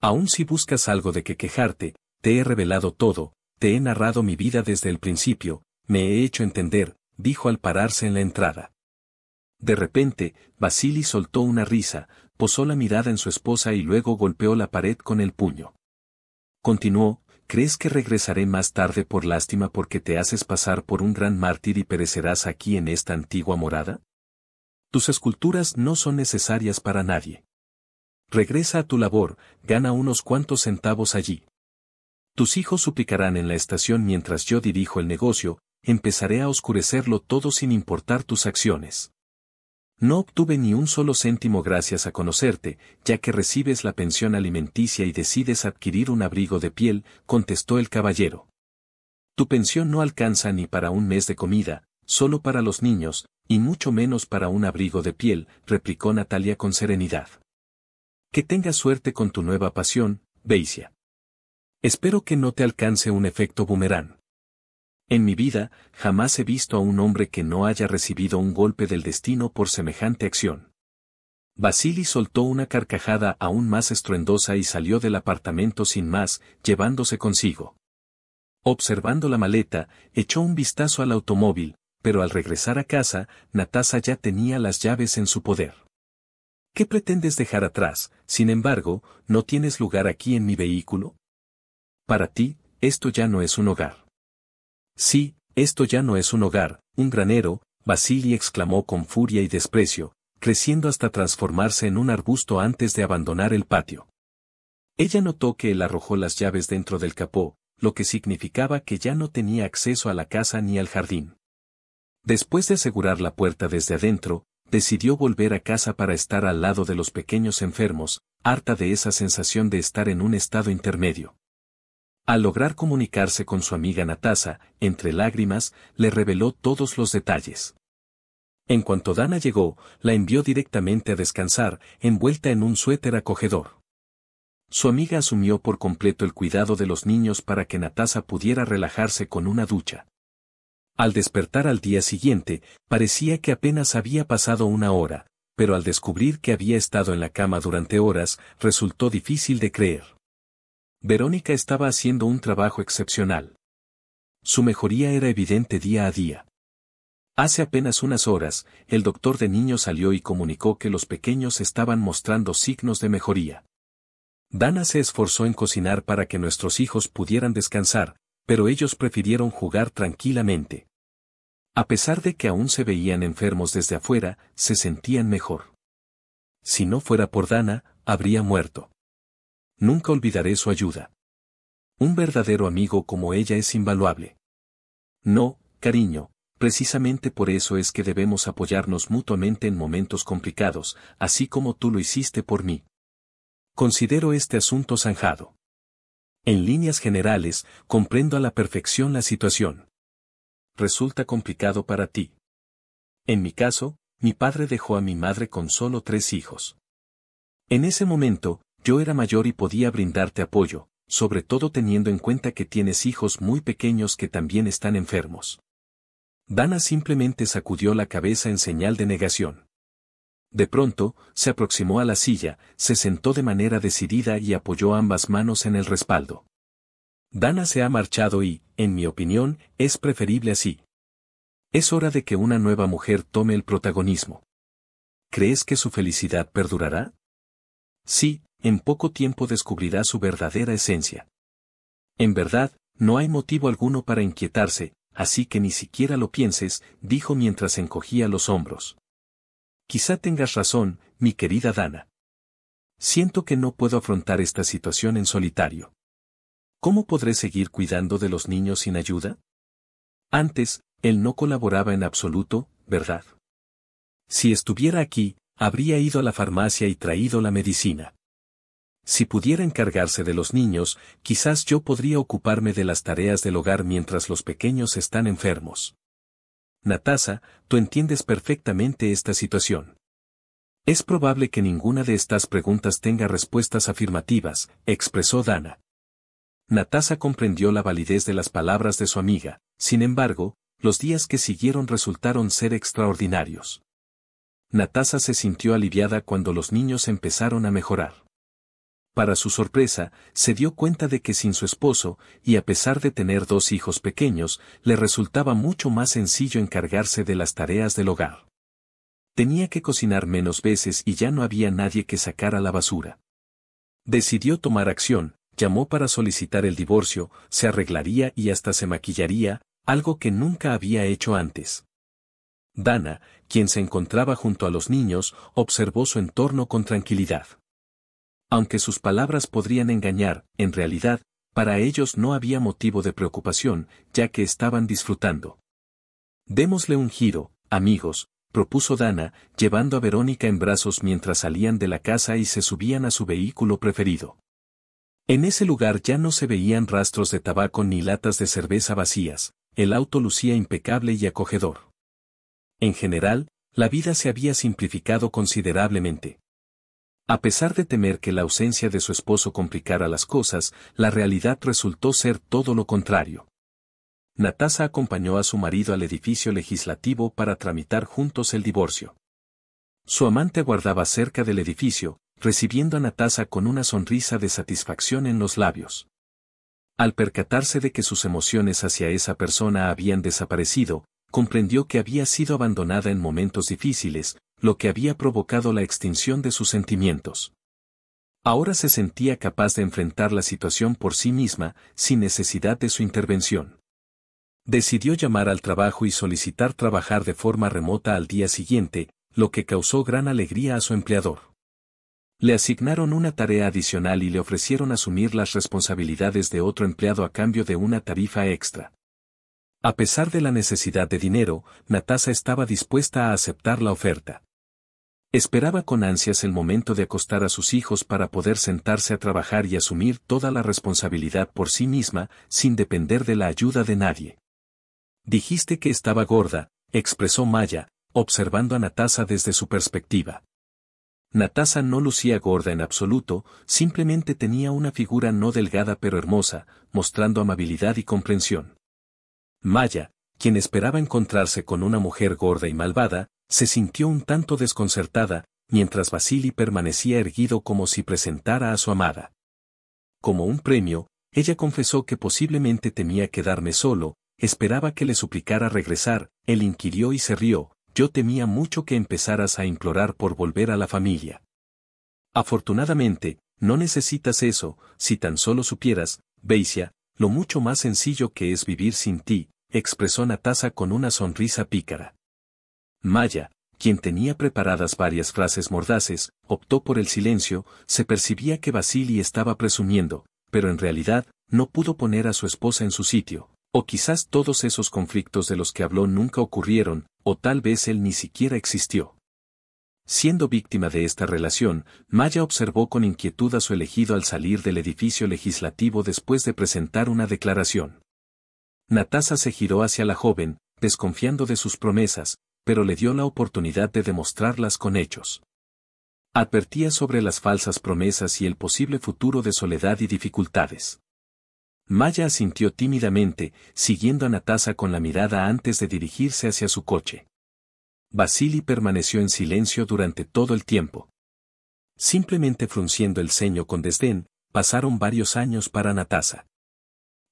—Aún si buscas algo de que quejarte, te he revelado todo, te he narrado mi vida desde el principio, me he hecho entender, dijo al pararse en la entrada. De repente, Basili soltó una risa, posó la mirada en su esposa y luego golpeó la pared con el puño. Continuó, ¿crees que regresaré más tarde por lástima porque te haces pasar por un gran mártir y perecerás aquí en esta antigua morada? Tus esculturas no son necesarias para nadie. Regresa a tu labor, gana unos cuantos centavos allí. Tus hijos suplicarán en la estación mientras yo dirijo el negocio, empezaré a oscurecerlo todo sin importar tus acciones. No obtuve ni un solo céntimo gracias a conocerte, ya que recibes la pensión alimenticia y decides adquirir un abrigo de piel, contestó el caballero. Tu pensión no alcanza ni para un mes de comida, solo para los niños, y mucho menos para un abrigo de piel, replicó Natalia con serenidad. Que tengas suerte con tu nueva pasión, Beisia. Espero que no te alcance un efecto boomerang. En mi vida, jamás he visto a un hombre que no haya recibido un golpe del destino por semejante acción. Basili soltó una carcajada aún más estruendosa y salió del apartamento sin más, llevándose consigo. Observando la maleta, echó un vistazo al automóvil, pero al regresar a casa, Natasa ya tenía las llaves en su poder. ¿Qué pretendes dejar atrás? Sin embargo, ¿no tienes lugar aquí en mi vehículo? Para ti, esto ya no es un hogar. Sí, esto ya no es un hogar, un granero, Basili exclamó con furia y desprecio, creciendo hasta transformarse en un arbusto antes de abandonar el patio. Ella notó que él arrojó las llaves dentro del capó, lo que significaba que ya no tenía acceso a la casa ni al jardín. Después de asegurar la puerta desde adentro, decidió volver a casa para estar al lado de los pequeños enfermos, harta de esa sensación de estar en un estado intermedio. Al lograr comunicarse con su amiga Natasa, entre lágrimas, le reveló todos los detalles. En cuanto Dana llegó, la envió directamente a descansar, envuelta en un suéter acogedor. Su amiga asumió por completo el cuidado de los niños para que Natasa pudiera relajarse con una ducha. Al despertar al día siguiente, parecía que apenas había pasado una hora, pero al descubrir que había estado en la cama durante horas, resultó difícil de creer. Verónica estaba haciendo un trabajo excepcional. Su mejoría era evidente día a día. Hace apenas unas horas, el doctor de niños salió y comunicó que los pequeños estaban mostrando signos de mejoría. Dana se esforzó en cocinar para que nuestros hijos pudieran descansar, pero ellos prefirieron jugar tranquilamente. A pesar de que aún se veían enfermos desde afuera, se sentían mejor. Si no fuera por Dana, habría muerto. Nunca olvidaré su ayuda. Un verdadero amigo como ella es invaluable. No, cariño, precisamente por eso es que debemos apoyarnos mutuamente en momentos complicados, así como tú lo hiciste por mí. Considero este asunto zanjado. En líneas generales, comprendo a la perfección la situación resulta complicado para ti. En mi caso, mi padre dejó a mi madre con solo tres hijos. En ese momento, yo era mayor y podía brindarte apoyo, sobre todo teniendo en cuenta que tienes hijos muy pequeños que también están enfermos. Dana simplemente sacudió la cabeza en señal de negación. De pronto, se aproximó a la silla, se sentó de manera decidida y apoyó ambas manos en el respaldo. Dana se ha marchado y, en mi opinión, es preferible así. Es hora de que una nueva mujer tome el protagonismo. ¿Crees que su felicidad perdurará? Sí, en poco tiempo descubrirá su verdadera esencia. En verdad, no hay motivo alguno para inquietarse, así que ni siquiera lo pienses, dijo mientras encogía los hombros. Quizá tengas razón, mi querida Dana. Siento que no puedo afrontar esta situación en solitario. ¿Cómo podré seguir cuidando de los niños sin ayuda? Antes, él no colaboraba en absoluto, ¿verdad? Si estuviera aquí, habría ido a la farmacia y traído la medicina. Si pudiera encargarse de los niños, quizás yo podría ocuparme de las tareas del hogar mientras los pequeños están enfermos. Natasa, tú entiendes perfectamente esta situación. Es probable que ninguna de estas preguntas tenga respuestas afirmativas, expresó Dana. Natasa comprendió la validez de las palabras de su amiga, sin embargo, los días que siguieron resultaron ser extraordinarios. Natasa se sintió aliviada cuando los niños empezaron a mejorar. Para su sorpresa, se dio cuenta de que sin su esposo, y a pesar de tener dos hijos pequeños, le resultaba mucho más sencillo encargarse de las tareas del hogar. Tenía que cocinar menos veces y ya no había nadie que sacara la basura. Decidió tomar acción, llamó para solicitar el divorcio, se arreglaría y hasta se maquillaría, algo que nunca había hecho antes. Dana, quien se encontraba junto a los niños, observó su entorno con tranquilidad. Aunque sus palabras podrían engañar, en realidad, para ellos no había motivo de preocupación, ya que estaban disfrutando. Démosle un giro, amigos, propuso Dana, llevando a Verónica en brazos mientras salían de la casa y se subían a su vehículo preferido. En ese lugar ya no se veían rastros de tabaco ni latas de cerveza vacías, el auto lucía impecable y acogedor. En general, la vida se había simplificado considerablemente. A pesar de temer que la ausencia de su esposo complicara las cosas, la realidad resultó ser todo lo contrario. Natasa acompañó a su marido al edificio legislativo para tramitar juntos el divorcio. Su amante guardaba cerca del edificio, recibiendo a Natasa con una sonrisa de satisfacción en los labios. Al percatarse de que sus emociones hacia esa persona habían desaparecido, comprendió que había sido abandonada en momentos difíciles, lo que había provocado la extinción de sus sentimientos. Ahora se sentía capaz de enfrentar la situación por sí misma, sin necesidad de su intervención. Decidió llamar al trabajo y solicitar trabajar de forma remota al día siguiente, lo que causó gran alegría a su empleador. Le asignaron una tarea adicional y le ofrecieron asumir las responsabilidades de otro empleado a cambio de una tarifa extra. A pesar de la necesidad de dinero, Natasa estaba dispuesta a aceptar la oferta. Esperaba con ansias el momento de acostar a sus hijos para poder sentarse a trabajar y asumir toda la responsabilidad por sí misma, sin depender de la ayuda de nadie. Dijiste que estaba gorda, expresó Maya, observando a Natasa desde su perspectiva. Natasa no lucía gorda en absoluto, simplemente tenía una figura no delgada pero hermosa, mostrando amabilidad y comprensión. Maya, quien esperaba encontrarse con una mujer gorda y malvada, se sintió un tanto desconcertada, mientras Vasily permanecía erguido como si presentara a su amada. Como un premio, ella confesó que posiblemente temía quedarme solo, esperaba que le suplicara regresar, él inquirió y se rió, yo temía mucho que empezaras a implorar por volver a la familia. Afortunadamente, no necesitas eso, si tan solo supieras, Beicia, lo mucho más sencillo que es vivir sin ti, expresó Natasa con una sonrisa pícara. Maya, quien tenía preparadas varias frases mordaces, optó por el silencio, se percibía que Basili estaba presumiendo, pero en realidad, no pudo poner a su esposa en su sitio, o quizás todos esos conflictos de los que habló nunca ocurrieron, o tal vez él ni siquiera existió. Siendo víctima de esta relación, Maya observó con inquietud a su elegido al salir del edificio legislativo después de presentar una declaración. Natasa se giró hacia la joven, desconfiando de sus promesas, pero le dio la oportunidad de demostrarlas con hechos. Advertía sobre las falsas promesas y el posible futuro de soledad y dificultades. Maya asintió tímidamente, siguiendo a Natasa con la mirada antes de dirigirse hacia su coche. Vasily permaneció en silencio durante todo el tiempo. Simplemente frunciendo el ceño con desdén, pasaron varios años para Natasa.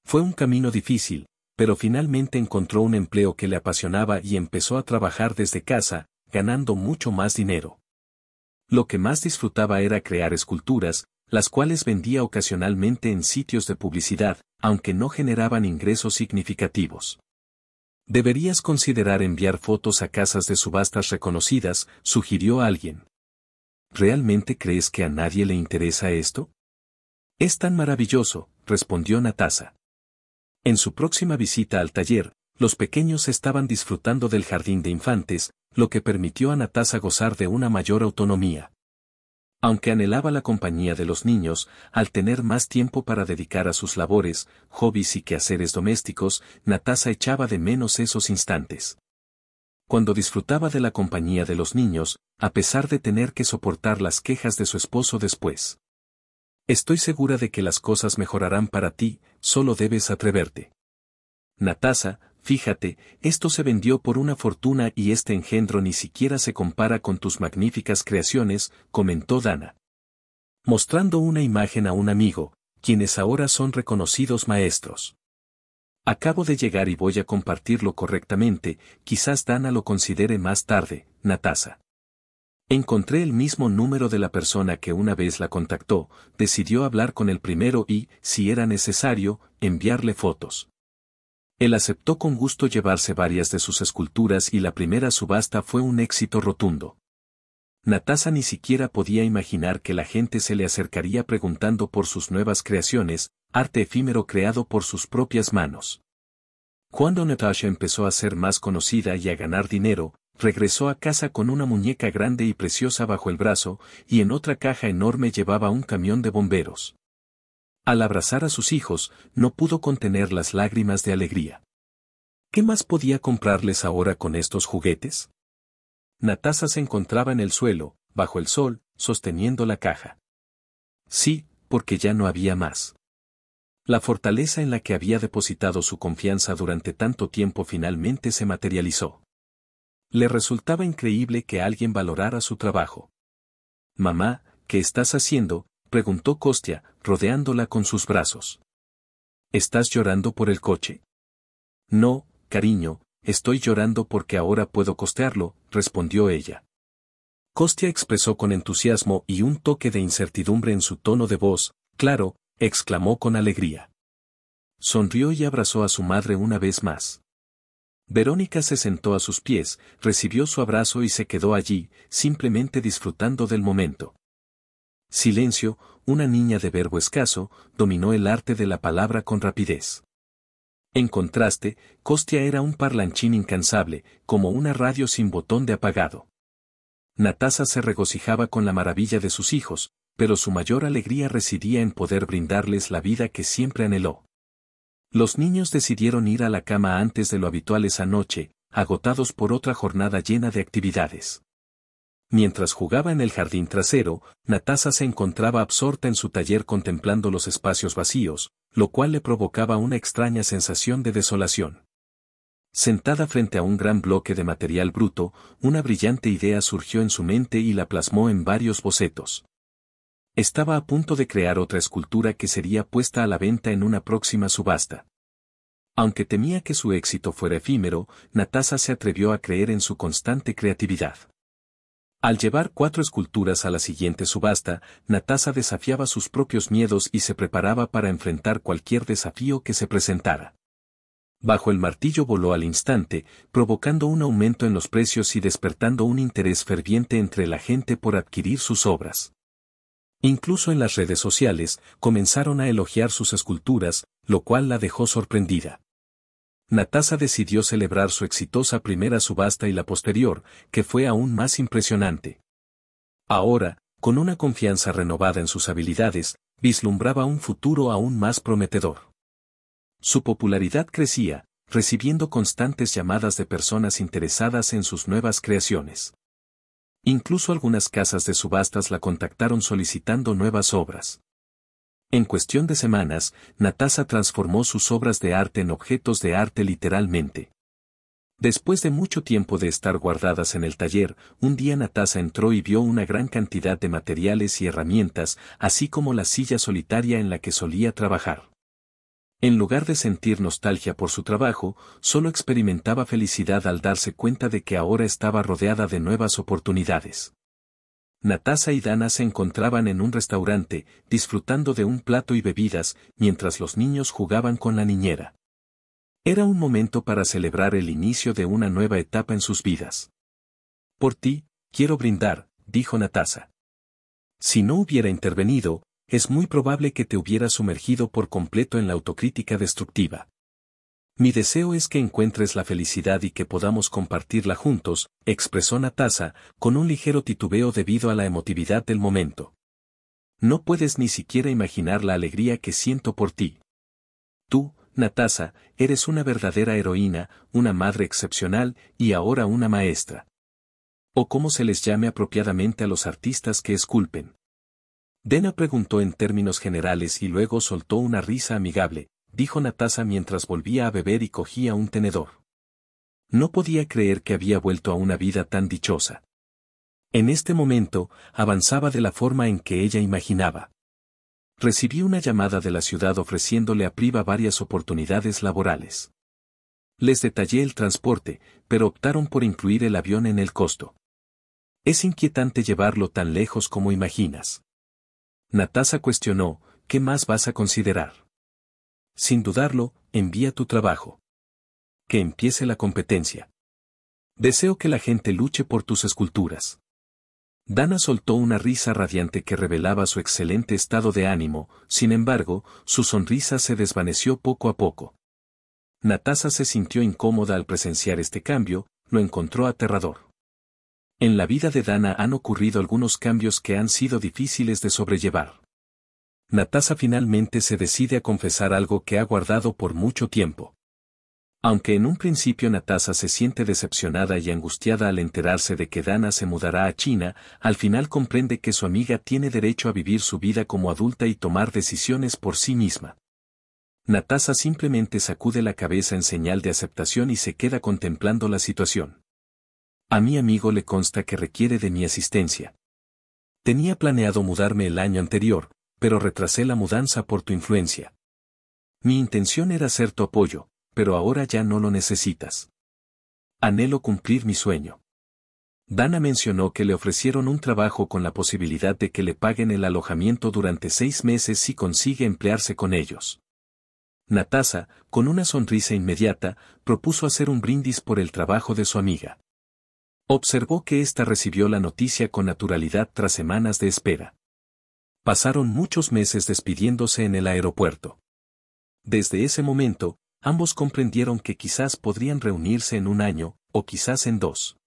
Fue un camino difícil, pero finalmente encontró un empleo que le apasionaba y empezó a trabajar desde casa, ganando mucho más dinero. Lo que más disfrutaba era crear esculturas, las cuales vendía ocasionalmente en sitios de publicidad, aunque no generaban ingresos significativos. Deberías considerar enviar fotos a casas de subastas reconocidas, sugirió alguien. ¿Realmente crees que a nadie le interesa esto? Es tan maravilloso, respondió Natasa. En su próxima visita al taller, los pequeños estaban disfrutando del jardín de infantes, lo que permitió a Natasa gozar de una mayor autonomía. Aunque anhelaba la compañía de los niños, al tener más tiempo para dedicar a sus labores, hobbies y quehaceres domésticos, Natasa echaba de menos esos instantes. Cuando disfrutaba de la compañía de los niños, a pesar de tener que soportar las quejas de su esposo después. Estoy segura de que las cosas mejorarán para ti, solo debes atreverte. Natasa, Fíjate, esto se vendió por una fortuna y este engendro ni siquiera se compara con tus magníficas creaciones, comentó Dana. Mostrando una imagen a un amigo, quienes ahora son reconocidos maestros. Acabo de llegar y voy a compartirlo correctamente, quizás Dana lo considere más tarde, Natasa. Encontré el mismo número de la persona que una vez la contactó, decidió hablar con el primero y, si era necesario, enviarle fotos. Él aceptó con gusto llevarse varias de sus esculturas y la primera subasta fue un éxito rotundo. Natasha ni siquiera podía imaginar que la gente se le acercaría preguntando por sus nuevas creaciones, arte efímero creado por sus propias manos. Cuando Natasha empezó a ser más conocida y a ganar dinero, regresó a casa con una muñeca grande y preciosa bajo el brazo, y en otra caja enorme llevaba un camión de bomberos. Al abrazar a sus hijos, no pudo contener las lágrimas de alegría. ¿Qué más podía comprarles ahora con estos juguetes? Natasa se encontraba en el suelo, bajo el sol, sosteniendo la caja. Sí, porque ya no había más. La fortaleza en la que había depositado su confianza durante tanto tiempo finalmente se materializó. Le resultaba increíble que alguien valorara su trabajo. Mamá, ¿qué estás haciendo? preguntó Costia, rodeándola con sus brazos. ¿Estás llorando por el coche? No, cariño, estoy llorando porque ahora puedo costearlo, respondió ella. Costia expresó con entusiasmo y un toque de incertidumbre en su tono de voz, claro, exclamó con alegría. Sonrió y abrazó a su madre una vez más. Verónica se sentó a sus pies, recibió su abrazo y se quedó allí, simplemente disfrutando del momento. Silencio, una niña de verbo escaso, dominó el arte de la palabra con rapidez. En contraste, Costia era un parlanchín incansable, como una radio sin botón de apagado. Natasa se regocijaba con la maravilla de sus hijos, pero su mayor alegría residía en poder brindarles la vida que siempre anheló. Los niños decidieron ir a la cama antes de lo habitual esa noche, agotados por otra jornada llena de actividades. Mientras jugaba en el jardín trasero, Natasa se encontraba absorta en su taller contemplando los espacios vacíos, lo cual le provocaba una extraña sensación de desolación. Sentada frente a un gran bloque de material bruto, una brillante idea surgió en su mente y la plasmó en varios bocetos. Estaba a punto de crear otra escultura que sería puesta a la venta en una próxima subasta. Aunque temía que su éxito fuera efímero, Natasa se atrevió a creer en su constante creatividad. Al llevar cuatro esculturas a la siguiente subasta, Natasa desafiaba sus propios miedos y se preparaba para enfrentar cualquier desafío que se presentara. Bajo el martillo voló al instante, provocando un aumento en los precios y despertando un interés ferviente entre la gente por adquirir sus obras. Incluso en las redes sociales, comenzaron a elogiar sus esculturas, lo cual la dejó sorprendida. Natasa decidió celebrar su exitosa primera subasta y la posterior, que fue aún más impresionante. Ahora, con una confianza renovada en sus habilidades, vislumbraba un futuro aún más prometedor. Su popularidad crecía, recibiendo constantes llamadas de personas interesadas en sus nuevas creaciones. Incluso algunas casas de subastas la contactaron solicitando nuevas obras. En cuestión de semanas, Natasa transformó sus obras de arte en objetos de arte literalmente. Después de mucho tiempo de estar guardadas en el taller, un día Natasa entró y vio una gran cantidad de materiales y herramientas, así como la silla solitaria en la que solía trabajar. En lugar de sentir nostalgia por su trabajo, solo experimentaba felicidad al darse cuenta de que ahora estaba rodeada de nuevas oportunidades. Natasa y Dana se encontraban en un restaurante, disfrutando de un plato y bebidas, mientras los niños jugaban con la niñera. Era un momento para celebrar el inicio de una nueva etapa en sus vidas. Por ti, quiero brindar, dijo Natasa. Si no hubiera intervenido, es muy probable que te hubiera sumergido por completo en la autocrítica destructiva. Mi deseo es que encuentres la felicidad y que podamos compartirla juntos, expresó Natasa, con un ligero titubeo debido a la emotividad del momento. No puedes ni siquiera imaginar la alegría que siento por ti. Tú, Natasa, eres una verdadera heroína, una madre excepcional y ahora una maestra. O como se les llame apropiadamente a los artistas que esculpen. Dena preguntó en términos generales y luego soltó una risa amigable, dijo Natasa mientras volvía a beber y cogía un tenedor. No podía creer que había vuelto a una vida tan dichosa. En este momento, avanzaba de la forma en que ella imaginaba. Recibí una llamada de la ciudad ofreciéndole a Priva varias oportunidades laborales. Les detallé el transporte, pero optaron por incluir el avión en el costo. Es inquietante llevarlo tan lejos como imaginas. Natasa cuestionó, ¿qué más vas a considerar? sin dudarlo, envía tu trabajo. Que empiece la competencia. Deseo que la gente luche por tus esculturas. Dana soltó una risa radiante que revelaba su excelente estado de ánimo, sin embargo, su sonrisa se desvaneció poco a poco. Natasa se sintió incómoda al presenciar este cambio, lo encontró aterrador. En la vida de Dana han ocurrido algunos cambios que han sido difíciles de sobrellevar. Natasa finalmente se decide a confesar algo que ha guardado por mucho tiempo. Aunque en un principio Natasa se siente decepcionada y angustiada al enterarse de que Dana se mudará a China, al final comprende que su amiga tiene derecho a vivir su vida como adulta y tomar decisiones por sí misma. Natasa simplemente sacude la cabeza en señal de aceptación y se queda contemplando la situación. A mi amigo le consta que requiere de mi asistencia. Tenía planeado mudarme el año anterior, pero retrasé la mudanza por tu influencia. Mi intención era ser tu apoyo, pero ahora ya no lo necesitas. Anhelo cumplir mi sueño. Dana mencionó que le ofrecieron un trabajo con la posibilidad de que le paguen el alojamiento durante seis meses si consigue emplearse con ellos. Natasa, con una sonrisa inmediata, propuso hacer un brindis por el trabajo de su amiga. Observó que ésta recibió la noticia con naturalidad tras semanas de espera. Pasaron muchos meses despidiéndose en el aeropuerto. Desde ese momento, ambos comprendieron que quizás podrían reunirse en un año, o quizás en dos.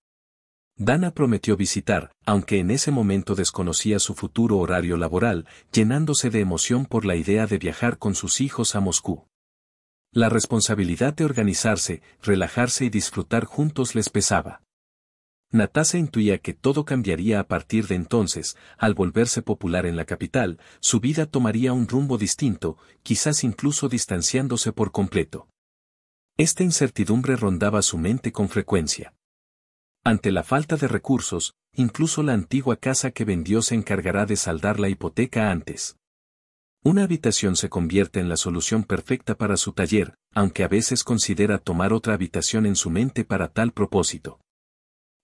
Dana prometió visitar, aunque en ese momento desconocía su futuro horario laboral, llenándose de emoción por la idea de viajar con sus hijos a Moscú. La responsabilidad de organizarse, relajarse y disfrutar juntos les pesaba. Natasa intuía que todo cambiaría a partir de entonces, al volverse popular en la capital, su vida tomaría un rumbo distinto, quizás incluso distanciándose por completo. Esta incertidumbre rondaba su mente con frecuencia. Ante la falta de recursos, incluso la antigua casa que vendió se encargará de saldar la hipoteca antes. Una habitación se convierte en la solución perfecta para su taller, aunque a veces considera tomar otra habitación en su mente para tal propósito.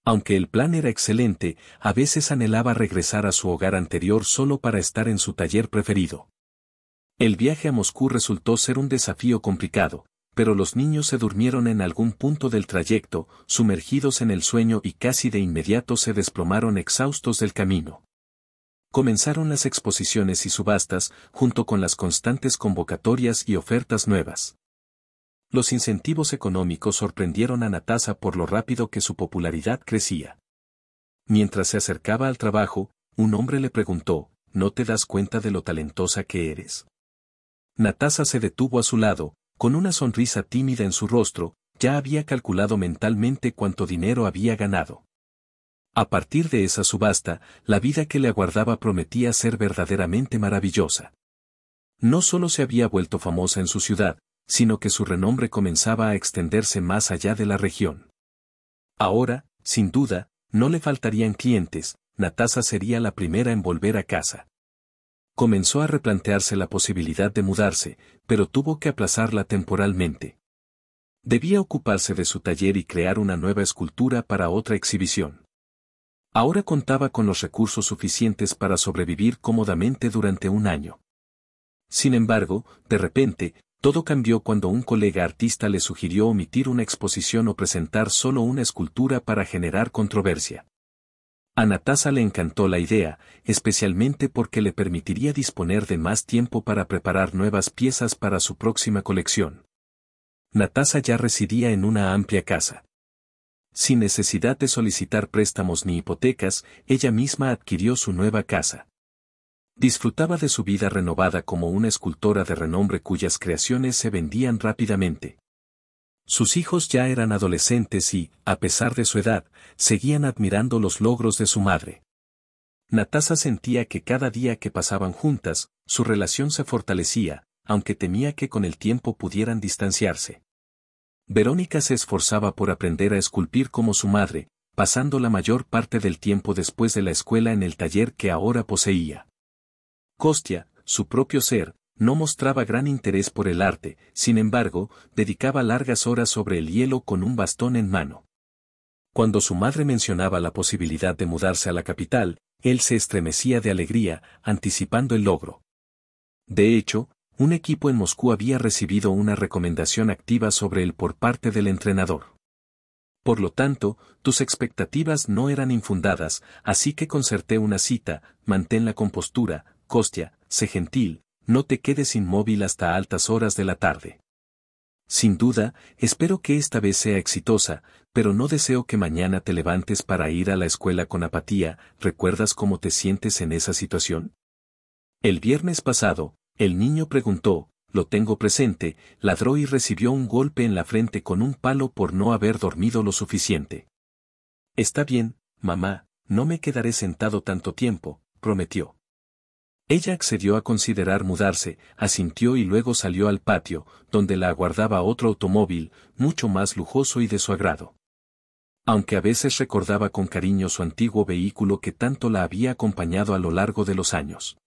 Aunque el plan era excelente, a veces anhelaba regresar a su hogar anterior solo para estar en su taller preferido. El viaje a Moscú resultó ser un desafío complicado, pero los niños se durmieron en algún punto del trayecto, sumergidos en el sueño y casi de inmediato se desplomaron exhaustos del camino. Comenzaron las exposiciones y subastas, junto con las constantes convocatorias y ofertas nuevas los incentivos económicos sorprendieron a Natasa por lo rápido que su popularidad crecía. Mientras se acercaba al trabajo, un hombre le preguntó, ¿no te das cuenta de lo talentosa que eres? Natasa se detuvo a su lado, con una sonrisa tímida en su rostro, ya había calculado mentalmente cuánto dinero había ganado. A partir de esa subasta, la vida que le aguardaba prometía ser verdaderamente maravillosa. No solo se había vuelto famosa en su ciudad, sino que su renombre comenzaba a extenderse más allá de la región. Ahora, sin duda, no le faltarían clientes, Natasa sería la primera en volver a casa. Comenzó a replantearse la posibilidad de mudarse, pero tuvo que aplazarla temporalmente. Debía ocuparse de su taller y crear una nueva escultura para otra exhibición. Ahora contaba con los recursos suficientes para sobrevivir cómodamente durante un año. Sin embargo, de repente, todo cambió cuando un colega artista le sugirió omitir una exposición o presentar solo una escultura para generar controversia. A Natasa le encantó la idea, especialmente porque le permitiría disponer de más tiempo para preparar nuevas piezas para su próxima colección. Natasa ya residía en una amplia casa. Sin necesidad de solicitar préstamos ni hipotecas, ella misma adquirió su nueva casa. Disfrutaba de su vida renovada como una escultora de renombre cuyas creaciones se vendían rápidamente. Sus hijos ya eran adolescentes y, a pesar de su edad, seguían admirando los logros de su madre. Natasa sentía que cada día que pasaban juntas, su relación se fortalecía, aunque temía que con el tiempo pudieran distanciarse. Verónica se esforzaba por aprender a esculpir como su madre, pasando la mayor parte del tiempo después de la escuela en el taller que ahora poseía. Costia, su propio ser, no mostraba gran interés por el arte, sin embargo, dedicaba largas horas sobre el hielo con un bastón en mano. Cuando su madre mencionaba la posibilidad de mudarse a la capital, él se estremecía de alegría, anticipando el logro. De hecho, un equipo en Moscú había recibido una recomendación activa sobre él por parte del entrenador. Por lo tanto, tus expectativas no eran infundadas, así que concerté una cita, mantén la compostura, Costia, sé gentil, no te quedes inmóvil hasta altas horas de la tarde. Sin duda, espero que esta vez sea exitosa, pero no deseo que mañana te levantes para ir a la escuela con apatía, ¿recuerdas cómo te sientes en esa situación? El viernes pasado, el niño preguntó, lo tengo presente, ladró y recibió un golpe en la frente con un palo por no haber dormido lo suficiente. Está bien, mamá, no me quedaré sentado tanto tiempo, prometió. Ella accedió a considerar mudarse, asintió y luego salió al patio, donde la aguardaba otro automóvil, mucho más lujoso y de su agrado. Aunque a veces recordaba con cariño su antiguo vehículo que tanto la había acompañado a lo largo de los años.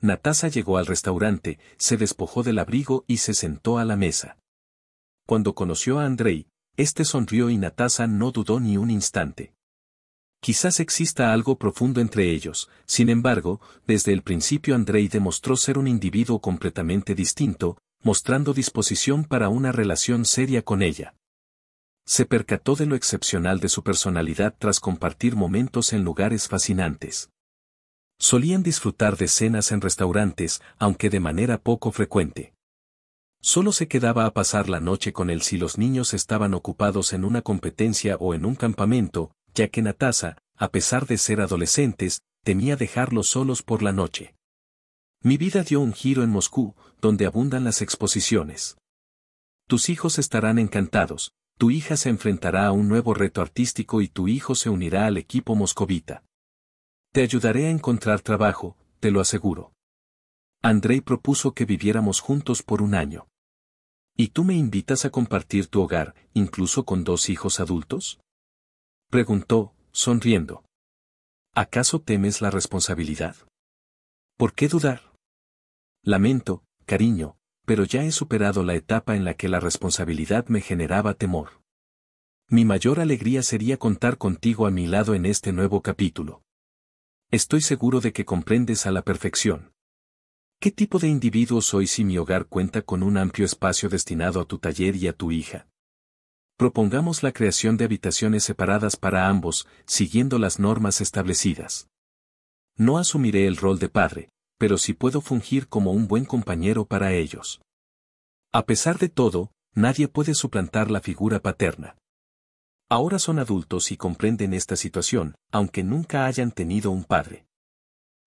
Natasa llegó al restaurante, se despojó del abrigo y se sentó a la mesa. Cuando conoció a Andrei, este sonrió y Natasa no dudó ni un instante. Quizás exista algo profundo entre ellos, sin embargo, desde el principio Andrei demostró ser un individuo completamente distinto, mostrando disposición para una relación seria con ella. Se percató de lo excepcional de su personalidad tras compartir momentos en lugares fascinantes. Solían disfrutar de cenas en restaurantes, aunque de manera poco frecuente. Solo se quedaba a pasar la noche con él si los niños estaban ocupados en una competencia o en un campamento, ya que Natasa, a pesar de ser adolescentes, temía dejarlos solos por la noche. Mi vida dio un giro en Moscú, donde abundan las exposiciones. Tus hijos estarán encantados, tu hija se enfrentará a un nuevo reto artístico y tu hijo se unirá al equipo moscovita. Te ayudaré a encontrar trabajo, te lo aseguro. Andrei propuso que viviéramos juntos por un año. ¿Y tú me invitas a compartir tu hogar, incluso con dos hijos adultos? Preguntó, sonriendo. ¿Acaso temes la responsabilidad? ¿Por qué dudar? Lamento, cariño, pero ya he superado la etapa en la que la responsabilidad me generaba temor. Mi mayor alegría sería contar contigo a mi lado en este nuevo capítulo. Estoy seguro de que comprendes a la perfección. ¿Qué tipo de individuo soy si mi hogar cuenta con un amplio espacio destinado a tu taller y a tu hija? Propongamos la creación de habitaciones separadas para ambos, siguiendo las normas establecidas. No asumiré el rol de padre, pero sí puedo fungir como un buen compañero para ellos. A pesar de todo, nadie puede suplantar la figura paterna. Ahora son adultos y comprenden esta situación, aunque nunca hayan tenido un padre.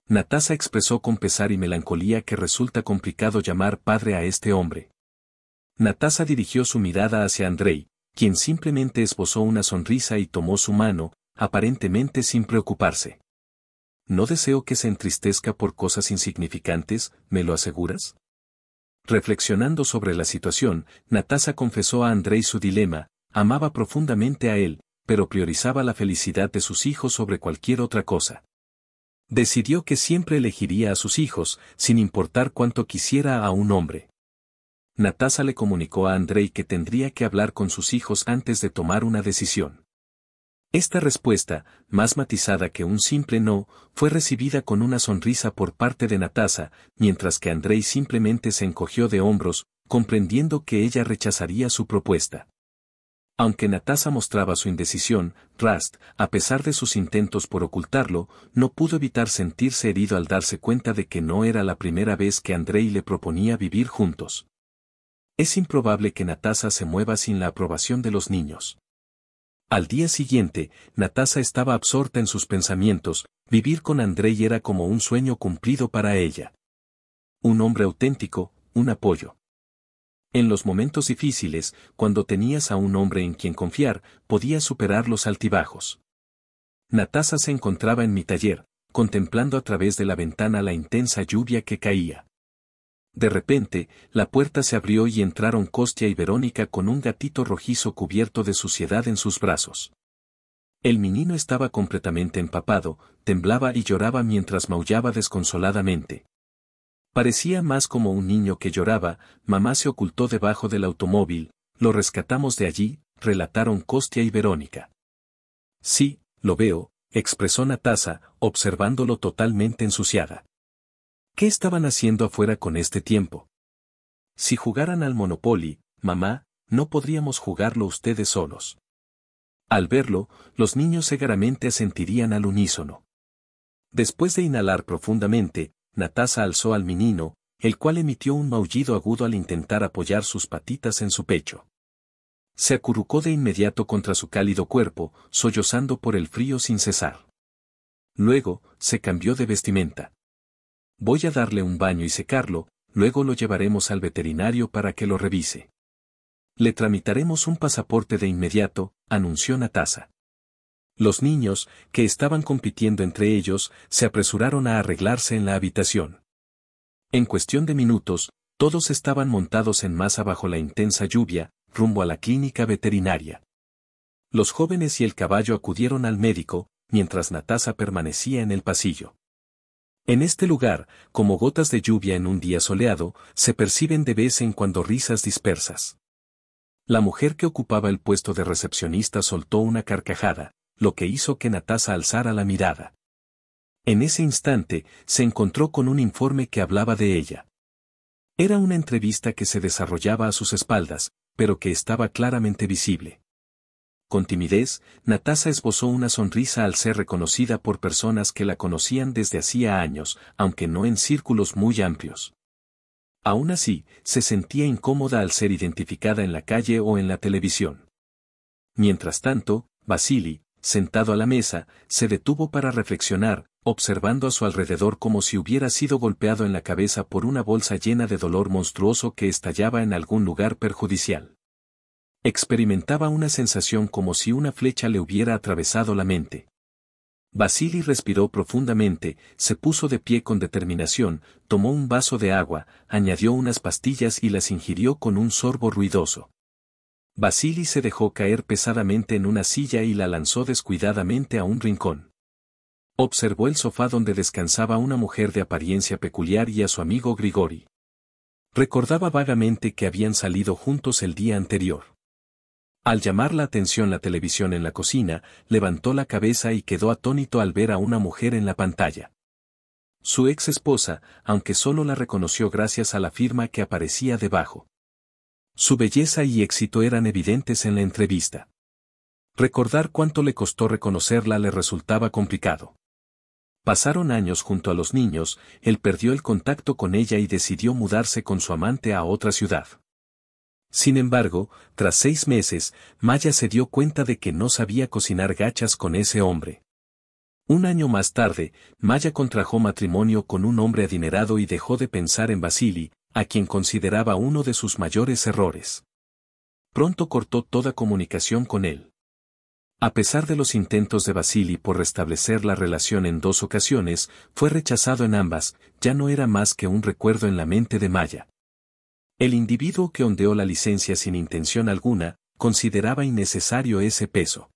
Natasa expresó con pesar y melancolía que resulta complicado llamar padre a este hombre. Natasa dirigió su mirada hacia Andrei, quien simplemente esbozó una sonrisa y tomó su mano, aparentemente sin preocuparse. No deseo que se entristezca por cosas insignificantes, ¿me lo aseguras? Reflexionando sobre la situación, Natasa confesó a Andrei su dilema, amaba profundamente a él, pero priorizaba la felicidad de sus hijos sobre cualquier otra cosa. Decidió que siempre elegiría a sus hijos, sin importar cuánto quisiera a un hombre. Natasa le comunicó a Andrei que tendría que hablar con sus hijos antes de tomar una decisión. Esta respuesta, más matizada que un simple no, fue recibida con una sonrisa por parte de Natasa, mientras que Andrei simplemente se encogió de hombros, comprendiendo que ella rechazaría su propuesta. Aunque Natasa mostraba su indecisión, Rust, a pesar de sus intentos por ocultarlo, no pudo evitar sentirse herido al darse cuenta de que no era la primera vez que Andrei le proponía vivir juntos. Es improbable que Natasa se mueva sin la aprobación de los niños. Al día siguiente, Natasa estaba absorta en sus pensamientos, vivir con Andrei era como un sueño cumplido para ella. Un hombre auténtico, un apoyo. En los momentos difíciles, cuando tenías a un hombre en quien confiar, podías superar los altibajos. Natasa se encontraba en mi taller, contemplando a través de la ventana la intensa lluvia que caía. De repente, la puerta se abrió y entraron Costia y Verónica con un gatito rojizo cubierto de suciedad en sus brazos. El menino estaba completamente empapado, temblaba y lloraba mientras maullaba desconsoladamente. Parecía más como un niño que lloraba, mamá se ocultó debajo del automóvil, lo rescatamos de allí, relataron Costia y Verónica. Sí, lo veo, expresó Natasa, observándolo totalmente ensuciada. ¿Qué estaban haciendo afuera con este tiempo? Si jugaran al Monopoly, mamá, no podríamos jugarlo ustedes solos. Al verlo, los niños cegaramente asentirían al unísono. Después de inhalar profundamente, Natasa alzó al menino, el cual emitió un maullido agudo al intentar apoyar sus patitas en su pecho. Se acurrucó de inmediato contra su cálido cuerpo, sollozando por el frío sin cesar. Luego, se cambió de vestimenta. Voy a darle un baño y secarlo, luego lo llevaremos al veterinario para que lo revise. Le tramitaremos un pasaporte de inmediato, anunció Natasa. Los niños, que estaban compitiendo entre ellos, se apresuraron a arreglarse en la habitación. En cuestión de minutos, todos estaban montados en masa bajo la intensa lluvia, rumbo a la clínica veterinaria. Los jóvenes y el caballo acudieron al médico, mientras Natasa permanecía en el pasillo. En este lugar, como gotas de lluvia en un día soleado, se perciben de vez en cuando risas dispersas. La mujer que ocupaba el puesto de recepcionista soltó una carcajada, lo que hizo que Natasa alzara la mirada. En ese instante, se encontró con un informe que hablaba de ella. Era una entrevista que se desarrollaba a sus espaldas, pero que estaba claramente visible. Con timidez, Natasha esbozó una sonrisa al ser reconocida por personas que la conocían desde hacía años, aunque no en círculos muy amplios. Aún así, se sentía incómoda al ser identificada en la calle o en la televisión. Mientras tanto, Vasily, sentado a la mesa, se detuvo para reflexionar, observando a su alrededor como si hubiera sido golpeado en la cabeza por una bolsa llena de dolor monstruoso que estallaba en algún lugar perjudicial. Experimentaba una sensación como si una flecha le hubiera atravesado la mente. Vasily respiró profundamente, se puso de pie con determinación, tomó un vaso de agua, añadió unas pastillas y las ingirió con un sorbo ruidoso. Vasily se dejó caer pesadamente en una silla y la lanzó descuidadamente a un rincón. Observó el sofá donde descansaba una mujer de apariencia peculiar y a su amigo Grigori. Recordaba vagamente que habían salido juntos el día anterior. Al llamar la atención la televisión en la cocina, levantó la cabeza y quedó atónito al ver a una mujer en la pantalla. Su ex esposa, aunque solo la reconoció gracias a la firma que aparecía debajo. Su belleza y éxito eran evidentes en la entrevista. Recordar cuánto le costó reconocerla le resultaba complicado. Pasaron años junto a los niños, él perdió el contacto con ella y decidió mudarse con su amante a otra ciudad. Sin embargo, tras seis meses, Maya se dio cuenta de que no sabía cocinar gachas con ese hombre. Un año más tarde, Maya contrajo matrimonio con un hombre adinerado y dejó de pensar en Basili, a quien consideraba uno de sus mayores errores. Pronto cortó toda comunicación con él. A pesar de los intentos de Basili por restablecer la relación en dos ocasiones, fue rechazado en ambas, ya no era más que un recuerdo en la mente de Maya. El individuo que ondeó la licencia sin intención alguna, consideraba innecesario ese peso.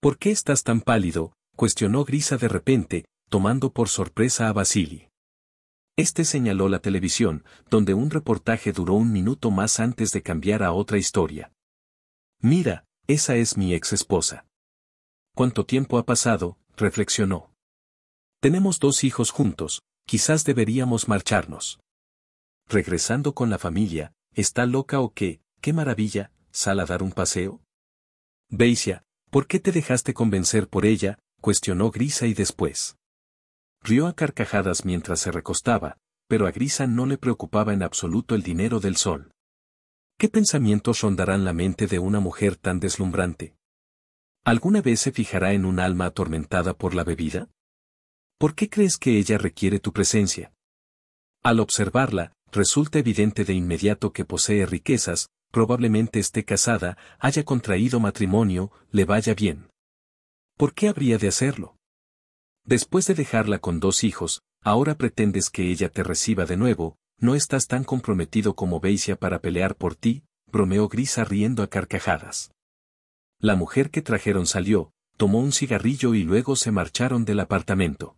¿Por qué estás tan pálido? cuestionó Grisa de repente, tomando por sorpresa a Basili. Este señaló la televisión, donde un reportaje duró un minuto más antes de cambiar a otra historia. Mira, esa es mi ex esposa. ¿Cuánto tiempo ha pasado? reflexionó. Tenemos dos hijos juntos, quizás deberíamos marcharnos regresando con la familia, ¿está loca o qué? ¡Qué maravilla! ¿Sal a dar un paseo? Beisia, ¿por qué te dejaste convencer por ella? cuestionó Grisa y después. Rió a carcajadas mientras se recostaba, pero a Grisa no le preocupaba en absoluto el dinero del sol. ¿Qué pensamientos rondarán la mente de una mujer tan deslumbrante? ¿Alguna vez se fijará en un alma atormentada por la bebida? ¿Por qué crees que ella requiere tu presencia? Al observarla, resulta evidente de inmediato que posee riquezas, probablemente esté casada, haya contraído matrimonio, le vaya bien. ¿Por qué habría de hacerlo? Después de dejarla con dos hijos, ahora pretendes que ella te reciba de nuevo, no estás tan comprometido como Beisia para pelear por ti, bromeó Grisa riendo a carcajadas. La mujer que trajeron salió, tomó un cigarrillo y luego se marcharon del apartamento.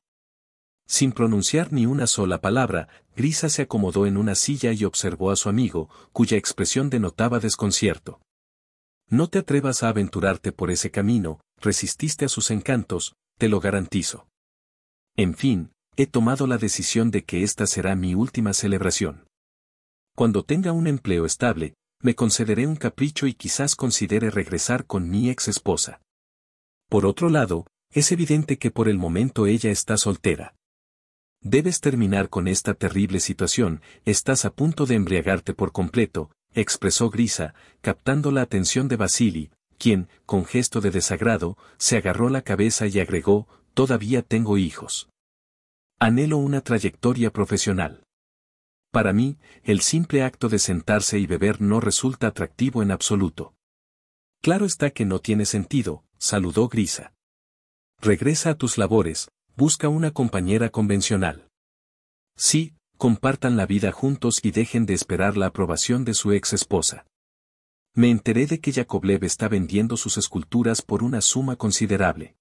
Sin pronunciar ni una sola palabra, Grisa se acomodó en una silla y observó a su amigo, cuya expresión denotaba desconcierto. No te atrevas a aventurarte por ese camino, resististe a sus encantos, te lo garantizo. En fin, he tomado la decisión de que esta será mi última celebración. Cuando tenga un empleo estable, me concederé un capricho y quizás considere regresar con mi ex esposa. Por otro lado, es evidente que por el momento ella está soltera. Debes terminar con esta terrible situación, estás a punto de embriagarte por completo, expresó Grisa, captando la atención de Basili, quien, con gesto de desagrado, se agarró la cabeza y agregó, todavía tengo hijos. Anhelo una trayectoria profesional. Para mí, el simple acto de sentarse y beber no resulta atractivo en absoluto. Claro está que no tiene sentido, saludó Grisa. Regresa a tus labores, busca una compañera convencional. Sí, compartan la vida juntos y dejen de esperar la aprobación de su ex esposa. Me enteré de que Yakovlev está vendiendo sus esculturas por una suma considerable.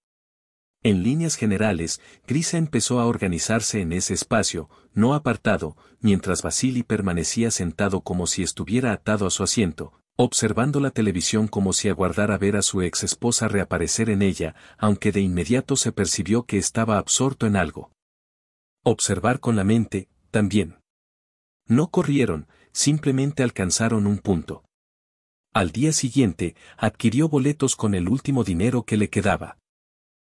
En líneas generales, Grisa empezó a organizarse en ese espacio, no apartado, mientras Basili permanecía sentado como si estuviera atado a su asiento, observando la televisión como si aguardara ver a su ex esposa reaparecer en ella, aunque de inmediato se percibió que estaba absorto en algo. Observar con la mente, también. No corrieron, simplemente alcanzaron un punto. Al día siguiente, adquirió boletos con el último dinero que le quedaba.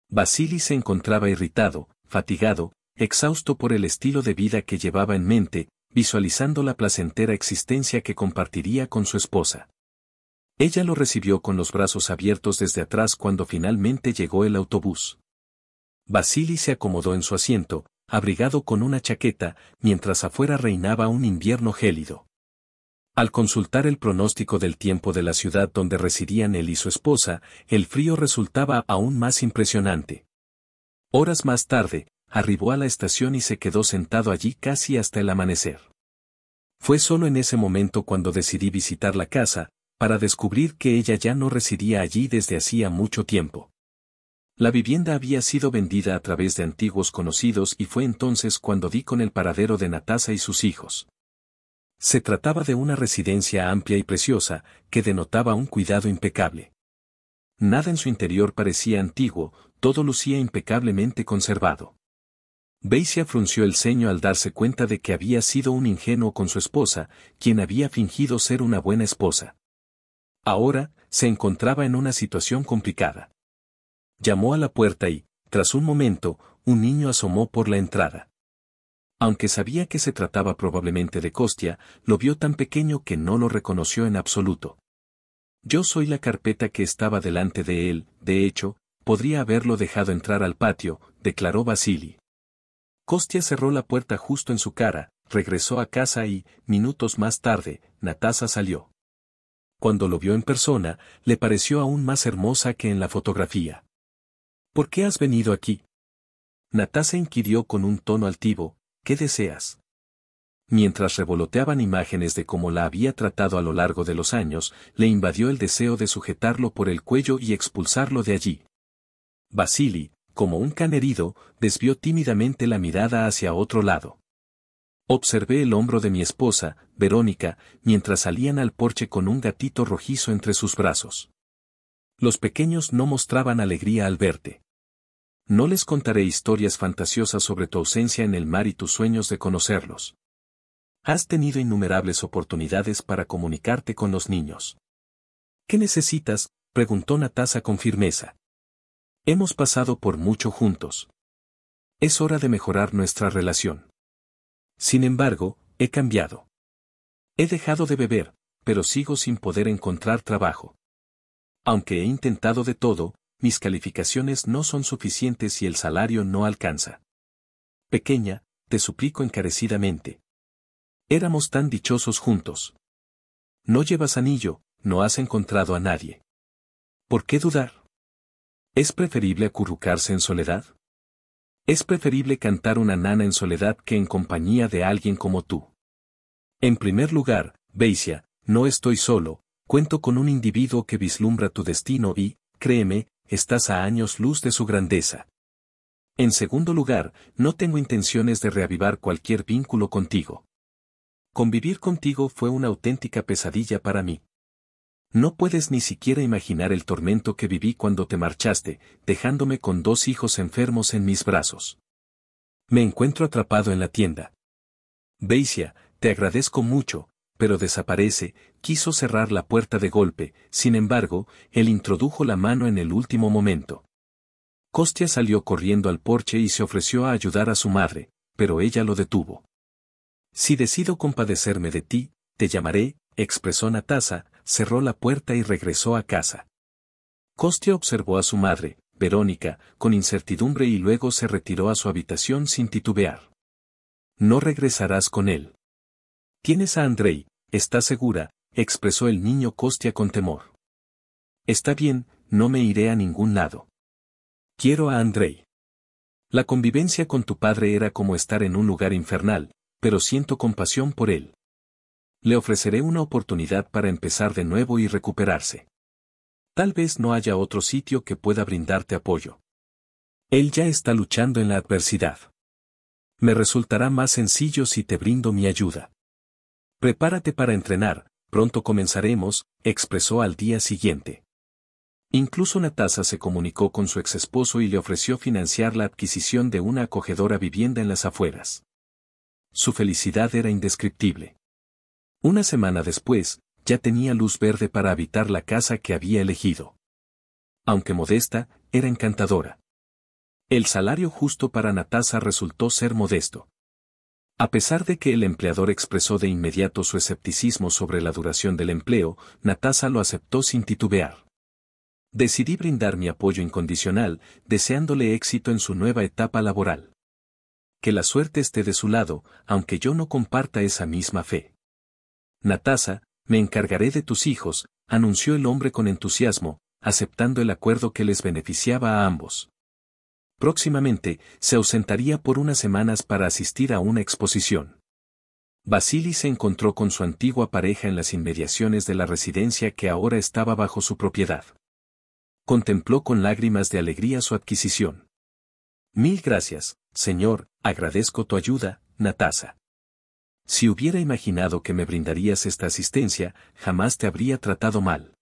Basili se encontraba irritado, fatigado, exhausto por el estilo de vida que llevaba en mente, visualizando la placentera existencia que compartiría con su esposa. Ella lo recibió con los brazos abiertos desde atrás cuando finalmente llegó el autobús. Vasily se acomodó en su asiento, abrigado con una chaqueta, mientras afuera reinaba un invierno gélido. Al consultar el pronóstico del tiempo de la ciudad donde residían él y su esposa, el frío resultaba aún más impresionante. Horas más tarde, arribó a la estación y se quedó sentado allí casi hasta el amanecer. Fue solo en ese momento cuando decidí visitar la casa, para descubrir que ella ya no residía allí desde hacía mucho tiempo. La vivienda había sido vendida a través de antiguos conocidos y fue entonces cuando di con el paradero de Natasa y sus hijos. Se trataba de una residencia amplia y preciosa, que denotaba un cuidado impecable. Nada en su interior parecía antiguo, todo lucía impecablemente conservado. Beisia frunció el ceño al darse cuenta de que había sido un ingenuo con su esposa, quien había fingido ser una buena esposa. Ahora, se encontraba en una situación complicada. Llamó a la puerta y, tras un momento, un niño asomó por la entrada. Aunque sabía que se trataba probablemente de Costia, lo vio tan pequeño que no lo reconoció en absoluto. Yo soy la carpeta que estaba delante de él, de hecho, podría haberlo dejado entrar al patio, declaró Basili. Costia cerró la puerta justo en su cara, regresó a casa y, minutos más tarde, Natasa salió cuando lo vio en persona, le pareció aún más hermosa que en la fotografía. ¿Por qué has venido aquí? se inquirió con un tono altivo, ¿qué deseas? Mientras revoloteaban imágenes de cómo la había tratado a lo largo de los años, le invadió el deseo de sujetarlo por el cuello y expulsarlo de allí. Basili, como un can herido, desvió tímidamente la mirada hacia otro lado. Observé el hombro de mi esposa, Verónica, mientras salían al porche con un gatito rojizo entre sus brazos. Los pequeños no mostraban alegría al verte. No les contaré historias fantasiosas sobre tu ausencia en el mar y tus sueños de conocerlos. Has tenido innumerables oportunidades para comunicarte con los niños. ¿Qué necesitas? preguntó Natasha con firmeza. Hemos pasado por mucho juntos. Es hora de mejorar nuestra relación. Sin embargo, he cambiado. He dejado de beber, pero sigo sin poder encontrar trabajo. Aunque he intentado de todo, mis calificaciones no son suficientes y el salario no alcanza. Pequeña, te suplico encarecidamente. Éramos tan dichosos juntos. No llevas anillo, no has encontrado a nadie. ¿Por qué dudar? ¿Es preferible acurrucarse en soledad? Es preferible cantar una nana en soledad que en compañía de alguien como tú. En primer lugar, Beisia, no estoy solo, cuento con un individuo que vislumbra tu destino y, créeme, estás a años luz de su grandeza. En segundo lugar, no tengo intenciones de reavivar cualquier vínculo contigo. Convivir contigo fue una auténtica pesadilla para mí. No puedes ni siquiera imaginar el tormento que viví cuando te marchaste, dejándome con dos hijos enfermos en mis brazos. Me encuentro atrapado en la tienda. Beisia, te agradezco mucho, pero desaparece, quiso cerrar la puerta de golpe, sin embargo, él introdujo la mano en el último momento. Costia salió corriendo al porche y se ofreció a ayudar a su madre, pero ella lo detuvo. Si decido compadecerme de ti, te llamaré, expresó Natasa, cerró la puerta y regresó a casa. Costia observó a su madre, Verónica, con incertidumbre y luego se retiró a su habitación sin titubear. No regresarás con él. Tienes a Andrei, está segura? expresó el niño Costia con temor. Está bien, no me iré a ningún lado. Quiero a Andrei. La convivencia con tu padre era como estar en un lugar infernal, pero siento compasión por él le ofreceré una oportunidad para empezar de nuevo y recuperarse. Tal vez no haya otro sitio que pueda brindarte apoyo. Él ya está luchando en la adversidad. Me resultará más sencillo si te brindo mi ayuda. Prepárate para entrenar, pronto comenzaremos, expresó al día siguiente. Incluso Natasa se comunicó con su exesposo y le ofreció financiar la adquisición de una acogedora vivienda en las afueras. Su felicidad era indescriptible. Una semana después, ya tenía luz verde para habitar la casa que había elegido. Aunque modesta, era encantadora. El salario justo para Natasa resultó ser modesto. A pesar de que el empleador expresó de inmediato su escepticismo sobre la duración del empleo, Natasa lo aceptó sin titubear. Decidí brindar mi apoyo incondicional, deseándole éxito en su nueva etapa laboral. Que la suerte esté de su lado, aunque yo no comparta esa misma fe. Natasa, me encargaré de tus hijos, anunció el hombre con entusiasmo, aceptando el acuerdo que les beneficiaba a ambos. Próximamente, se ausentaría por unas semanas para asistir a una exposición. Basili se encontró con su antigua pareja en las inmediaciones de la residencia que ahora estaba bajo su propiedad. Contempló con lágrimas de alegría su adquisición. Mil gracias, señor, agradezco tu ayuda, Natasa. Si hubiera imaginado que me brindarías esta asistencia, jamás te habría tratado mal.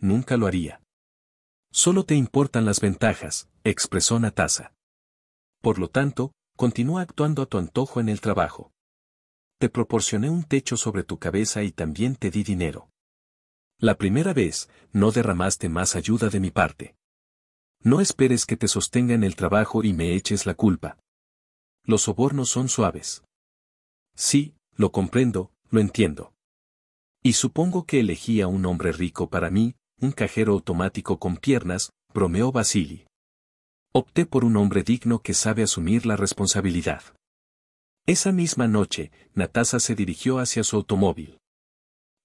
Nunca lo haría. Solo te importan las ventajas, expresó Natasa. Por lo tanto, continúa actuando a tu antojo en el trabajo. Te proporcioné un techo sobre tu cabeza y también te di dinero. La primera vez, no derramaste más ayuda de mi parte. No esperes que te sostenga en el trabajo y me eches la culpa. Los sobornos son suaves. Sí, lo comprendo, lo entiendo. Y supongo que elegí a un hombre rico para mí, un cajero automático con piernas, bromeó Basili. Opté por un hombre digno que sabe asumir la responsabilidad. Esa misma noche, Natasa se dirigió hacia su automóvil.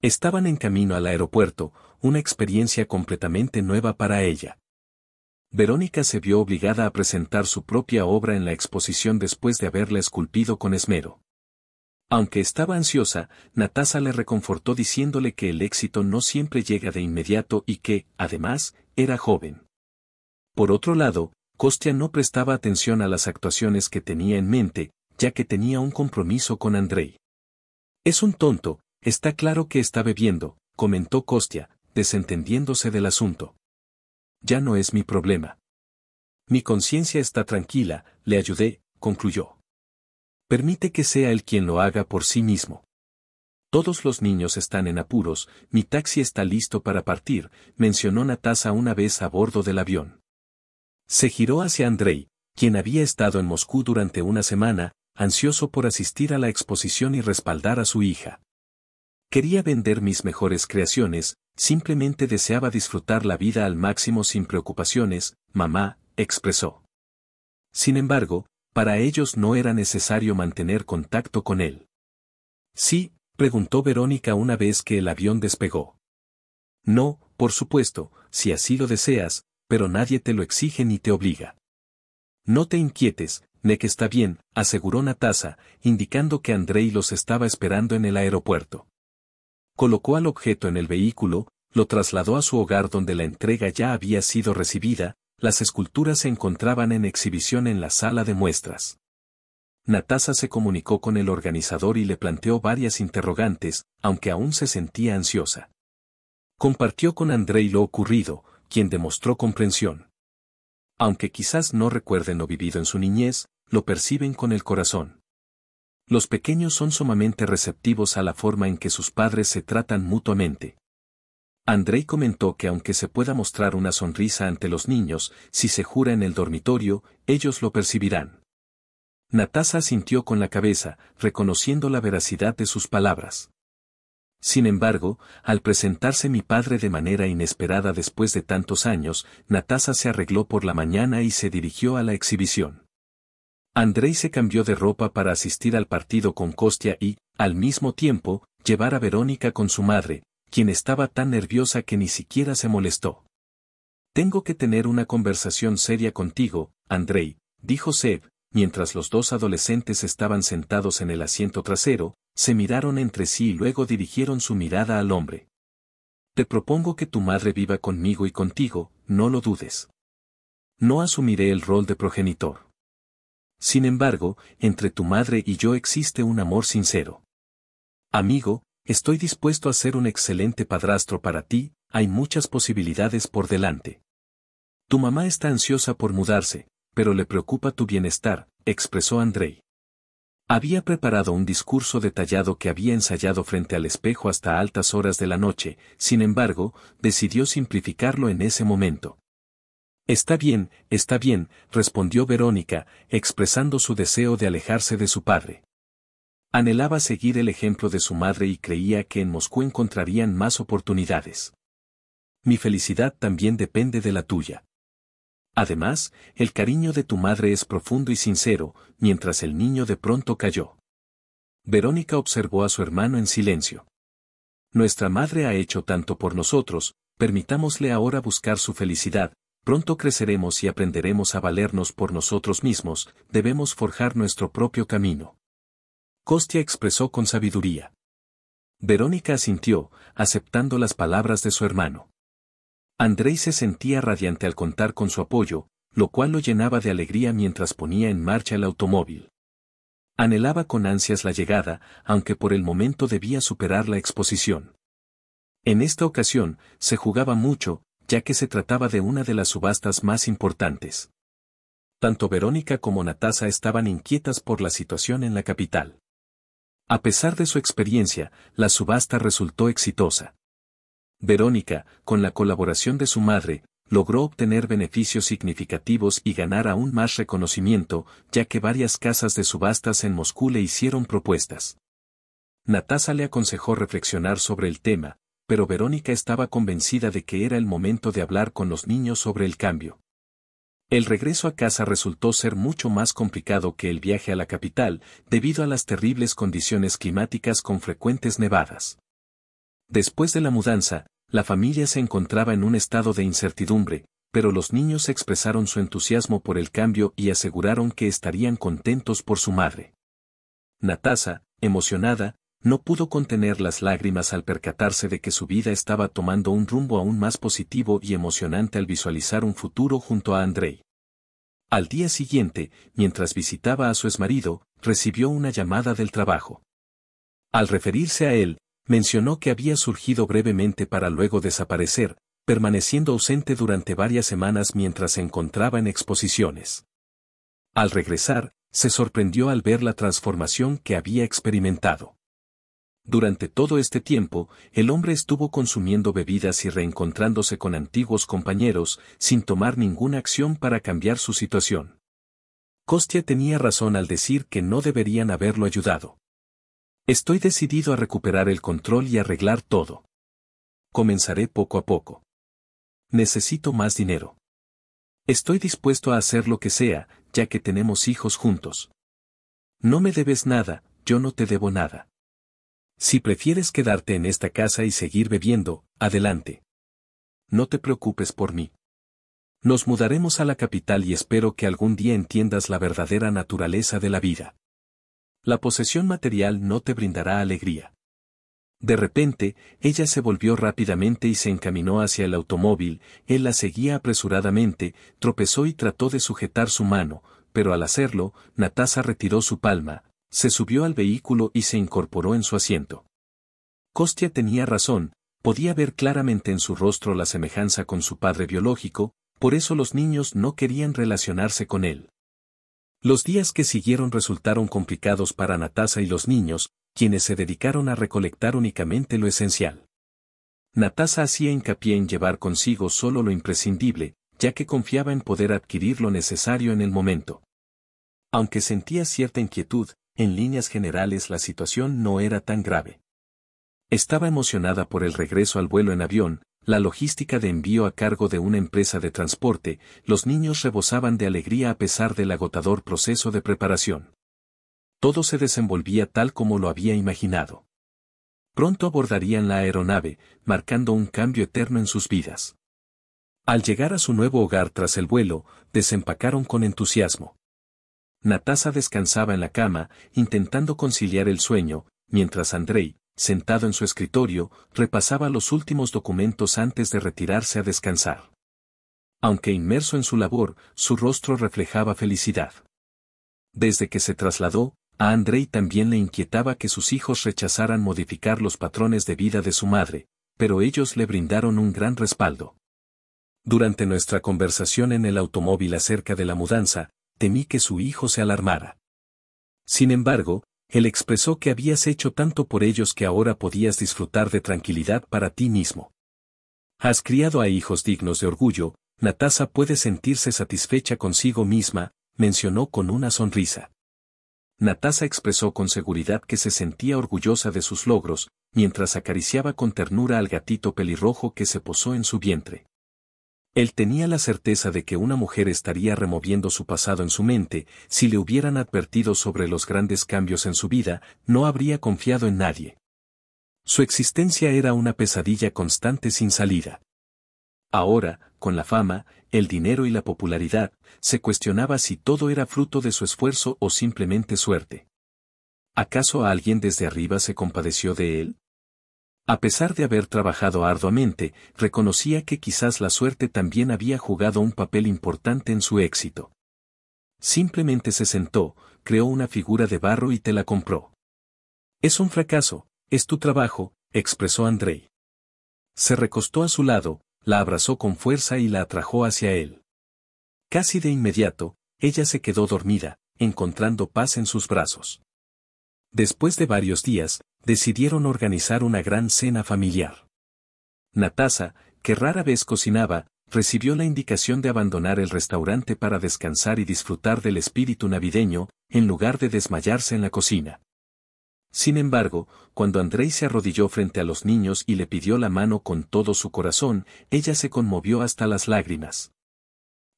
Estaban en camino al aeropuerto, una experiencia completamente nueva para ella. Verónica se vio obligada a presentar su propia obra en la exposición después de haberla esculpido con esmero. Aunque estaba ansiosa, Natasa le reconfortó diciéndole que el éxito no siempre llega de inmediato y que, además, era joven. Por otro lado, Costia no prestaba atención a las actuaciones que tenía en mente, ya que tenía un compromiso con Andrei. Es un tonto, está claro que está bebiendo, comentó Costia, desentendiéndose del asunto. Ya no es mi problema. Mi conciencia está tranquila, le ayudé, concluyó. Permite que sea él quien lo haga por sí mismo. Todos los niños están en apuros, mi taxi está listo para partir, mencionó Natasa una vez a bordo del avión. Se giró hacia Andrei, quien había estado en Moscú durante una semana, ansioso por asistir a la exposición y respaldar a su hija. Quería vender mis mejores creaciones, simplemente deseaba disfrutar la vida al máximo sin preocupaciones, mamá, expresó. Sin embargo, para ellos no era necesario mantener contacto con él. Sí, preguntó Verónica una vez que el avión despegó. No, por supuesto, si así lo deseas, pero nadie te lo exige ni te obliga. No te inquietes, que está bien, aseguró Natasa, indicando que Andrei los estaba esperando en el aeropuerto. Colocó al objeto en el vehículo, lo trasladó a su hogar donde la entrega ya había sido recibida, las esculturas se encontraban en exhibición en la sala de muestras. Natasa se comunicó con el organizador y le planteó varias interrogantes, aunque aún se sentía ansiosa. Compartió con Andrei lo ocurrido, quien demostró comprensión. Aunque quizás no recuerden lo vivido en su niñez, lo perciben con el corazón. Los pequeños son sumamente receptivos a la forma en que sus padres se tratan mutuamente. Andrei comentó que aunque se pueda mostrar una sonrisa ante los niños, si se jura en el dormitorio, ellos lo percibirán. Natasa sintió con la cabeza, reconociendo la veracidad de sus palabras. Sin embargo, al presentarse mi padre de manera inesperada después de tantos años, Natasa se arregló por la mañana y se dirigió a la exhibición. Andrei se cambió de ropa para asistir al partido con Costia y, al mismo tiempo, llevar a Verónica con su madre, quien estaba tan nerviosa que ni siquiera se molestó. Tengo que tener una conversación seria contigo, Andrei, dijo Seb, mientras los dos adolescentes estaban sentados en el asiento trasero, se miraron entre sí y luego dirigieron su mirada al hombre. Te propongo que tu madre viva conmigo y contigo, no lo dudes. No asumiré el rol de progenitor. Sin embargo, entre tu madre y yo existe un amor sincero. Amigo, Estoy dispuesto a ser un excelente padrastro para ti, hay muchas posibilidades por delante. Tu mamá está ansiosa por mudarse, pero le preocupa tu bienestar, expresó Andrei. Había preparado un discurso detallado que había ensayado frente al espejo hasta altas horas de la noche, sin embargo, decidió simplificarlo en ese momento. Está bien, está bien, respondió Verónica, expresando su deseo de alejarse de su padre. Anhelaba seguir el ejemplo de su madre y creía que en Moscú encontrarían más oportunidades. Mi felicidad también depende de la tuya. Además, el cariño de tu madre es profundo y sincero, mientras el niño de pronto cayó. Verónica observó a su hermano en silencio. Nuestra madre ha hecho tanto por nosotros, permitámosle ahora buscar su felicidad, pronto creceremos y aprenderemos a valernos por nosotros mismos, debemos forjar nuestro propio camino. Costia expresó con sabiduría. Verónica asintió, aceptando las palabras de su hermano. Andrei se sentía radiante al contar con su apoyo, lo cual lo llenaba de alegría mientras ponía en marcha el automóvil. Anhelaba con ansias la llegada, aunque por el momento debía superar la exposición. En esta ocasión, se jugaba mucho, ya que se trataba de una de las subastas más importantes. Tanto Verónica como Natasa estaban inquietas por la situación en la capital. A pesar de su experiencia, la subasta resultó exitosa. Verónica, con la colaboración de su madre, logró obtener beneficios significativos y ganar aún más reconocimiento, ya que varias casas de subastas en Moscú le hicieron propuestas. Natasa le aconsejó reflexionar sobre el tema, pero Verónica estaba convencida de que era el momento de hablar con los niños sobre el cambio. El regreso a casa resultó ser mucho más complicado que el viaje a la capital, debido a las terribles condiciones climáticas con frecuentes nevadas. Después de la mudanza, la familia se encontraba en un estado de incertidumbre, pero los niños expresaron su entusiasmo por el cambio y aseguraron que estarían contentos por su madre. Natasa, emocionada, no pudo contener las lágrimas al percatarse de que su vida estaba tomando un rumbo aún más positivo y emocionante al visualizar un futuro junto a Andrei. Al día siguiente, mientras visitaba a su exmarido, recibió una llamada del trabajo. Al referirse a él, mencionó que había surgido brevemente para luego desaparecer, permaneciendo ausente durante varias semanas mientras se encontraba en exposiciones. Al regresar, se sorprendió al ver la transformación que había experimentado. Durante todo este tiempo, el hombre estuvo consumiendo bebidas y reencontrándose con antiguos compañeros, sin tomar ninguna acción para cambiar su situación. Costia tenía razón al decir que no deberían haberlo ayudado. Estoy decidido a recuperar el control y arreglar todo. Comenzaré poco a poco. Necesito más dinero. Estoy dispuesto a hacer lo que sea, ya que tenemos hijos juntos. No me debes nada, yo no te debo nada. Si prefieres quedarte en esta casa y seguir bebiendo, adelante. No te preocupes por mí. Nos mudaremos a la capital y espero que algún día entiendas la verdadera naturaleza de la vida. La posesión material no te brindará alegría. De repente, ella se volvió rápidamente y se encaminó hacia el automóvil, él la seguía apresuradamente, tropezó y trató de sujetar su mano, pero al hacerlo, Natasa retiró su palma, se subió al vehículo y se incorporó en su asiento. Costia tenía razón, podía ver claramente en su rostro la semejanza con su padre biológico, por eso los niños no querían relacionarse con él. Los días que siguieron resultaron complicados para Natasa y los niños, quienes se dedicaron a recolectar únicamente lo esencial. Natasa hacía hincapié en llevar consigo solo lo imprescindible, ya que confiaba en poder adquirir lo necesario en el momento. Aunque sentía cierta inquietud, en líneas generales la situación no era tan grave. Estaba emocionada por el regreso al vuelo en avión, la logística de envío a cargo de una empresa de transporte, los niños rebosaban de alegría a pesar del agotador proceso de preparación. Todo se desenvolvía tal como lo había imaginado. Pronto abordarían la aeronave, marcando un cambio eterno en sus vidas. Al llegar a su nuevo hogar tras el vuelo, desempacaron con entusiasmo. Natasa descansaba en la cama, intentando conciliar el sueño, mientras Andrei, sentado en su escritorio, repasaba los últimos documentos antes de retirarse a descansar. Aunque inmerso en su labor, su rostro reflejaba felicidad. Desde que se trasladó, a Andrei también le inquietaba que sus hijos rechazaran modificar los patrones de vida de su madre, pero ellos le brindaron un gran respaldo. Durante nuestra conversación en el automóvil acerca de la mudanza, temí que su hijo se alarmara. Sin embargo, él expresó que habías hecho tanto por ellos que ahora podías disfrutar de tranquilidad para ti mismo. Has criado a hijos dignos de orgullo, Natasa puede sentirse satisfecha consigo misma, mencionó con una sonrisa. Natasa expresó con seguridad que se sentía orgullosa de sus logros, mientras acariciaba con ternura al gatito pelirrojo que se posó en su vientre. Él tenía la certeza de que una mujer estaría removiendo su pasado en su mente, si le hubieran advertido sobre los grandes cambios en su vida, no habría confiado en nadie. Su existencia era una pesadilla constante sin salida. Ahora, con la fama, el dinero y la popularidad, se cuestionaba si todo era fruto de su esfuerzo o simplemente suerte. ¿Acaso alguien desde arriba se compadeció de él? A pesar de haber trabajado arduamente, reconocía que quizás la suerte también había jugado un papel importante en su éxito. Simplemente se sentó, creó una figura de barro y te la compró. Es un fracaso, es tu trabajo, expresó Andrei. Se recostó a su lado, la abrazó con fuerza y la atrajo hacia él. Casi de inmediato, ella se quedó dormida, encontrando paz en sus brazos. Después de varios días, decidieron organizar una gran cena familiar. Natasa, que rara vez cocinaba, recibió la indicación de abandonar el restaurante para descansar y disfrutar del espíritu navideño, en lugar de desmayarse en la cocina. Sin embargo, cuando Andrei se arrodilló frente a los niños y le pidió la mano con todo su corazón, ella se conmovió hasta las lágrimas.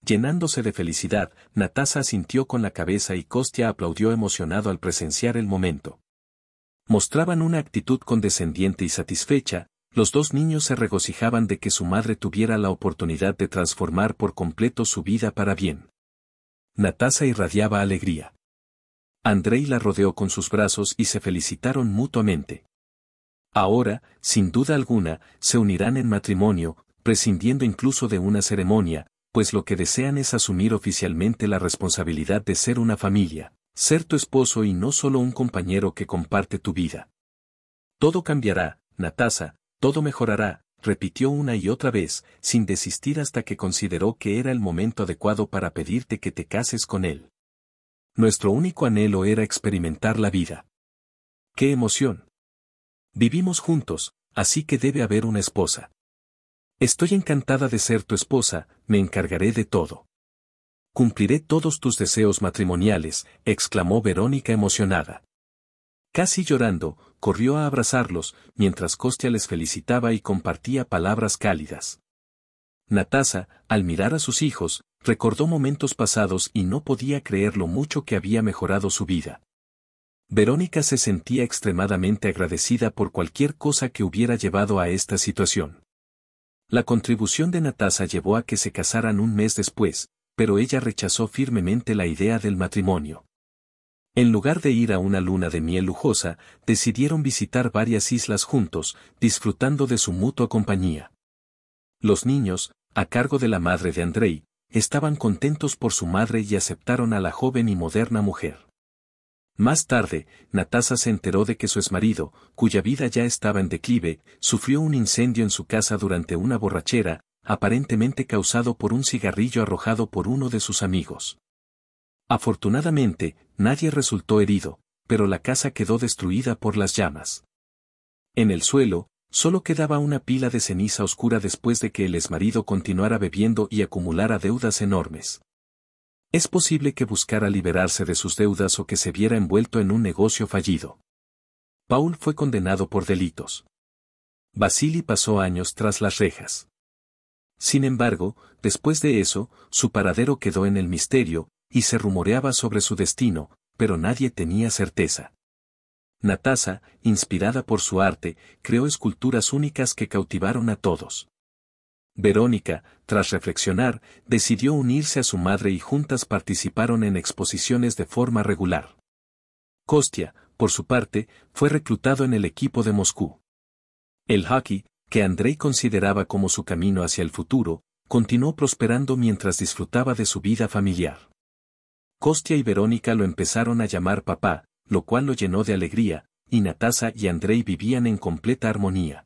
Llenándose de felicidad, Natasa asintió con la cabeza y Kostia aplaudió emocionado al presenciar el momento mostraban una actitud condescendiente y satisfecha, los dos niños se regocijaban de que su madre tuviera la oportunidad de transformar por completo su vida para bien. Natasa irradiaba alegría. Andrei la rodeó con sus brazos y se felicitaron mutuamente. Ahora, sin duda alguna, se unirán en matrimonio, prescindiendo incluso de una ceremonia, pues lo que desean es asumir oficialmente la responsabilidad de ser una familia ser tu esposo y no solo un compañero que comparte tu vida. Todo cambiará, Natasa, todo mejorará, repitió una y otra vez, sin desistir hasta que consideró que era el momento adecuado para pedirte que te cases con él. Nuestro único anhelo era experimentar la vida. ¡Qué emoción! Vivimos juntos, así que debe haber una esposa. Estoy encantada de ser tu esposa, me encargaré de todo. Cumpliré todos tus deseos matrimoniales, exclamó Verónica emocionada. Casi llorando, corrió a abrazarlos, mientras Costia les felicitaba y compartía palabras cálidas. Natasa, al mirar a sus hijos, recordó momentos pasados y no podía creer lo mucho que había mejorado su vida. Verónica se sentía extremadamente agradecida por cualquier cosa que hubiera llevado a esta situación. La contribución de Natasa llevó a que se casaran un mes después, pero ella rechazó firmemente la idea del matrimonio. En lugar de ir a una luna de miel lujosa, decidieron visitar varias islas juntos, disfrutando de su mutua compañía. Los niños, a cargo de la madre de Andrei, estaban contentos por su madre y aceptaron a la joven y moderna mujer. Más tarde, Natasa se enteró de que su exmarido, cuya vida ya estaba en declive, sufrió un incendio en su casa durante una borrachera, aparentemente causado por un cigarrillo arrojado por uno de sus amigos. Afortunadamente, nadie resultó herido, pero la casa quedó destruida por las llamas. En el suelo, solo quedaba una pila de ceniza oscura después de que el exmarido continuara bebiendo y acumulara deudas enormes. Es posible que buscara liberarse de sus deudas o que se viera envuelto en un negocio fallido. Paul fue condenado por delitos. Basili pasó años tras las rejas. Sin embargo, después de eso, su paradero quedó en el misterio, y se rumoreaba sobre su destino, pero nadie tenía certeza. Natasa, inspirada por su arte, creó esculturas únicas que cautivaron a todos. Verónica, tras reflexionar, decidió unirse a su madre y juntas participaron en exposiciones de forma regular. Kostia, por su parte, fue reclutado en el equipo de Moscú. El hockey, que Andrei consideraba como su camino hacia el futuro, continuó prosperando mientras disfrutaba de su vida familiar. Costia y Verónica lo empezaron a llamar papá, lo cual lo llenó de alegría, y Natasa y Andrei vivían en completa armonía.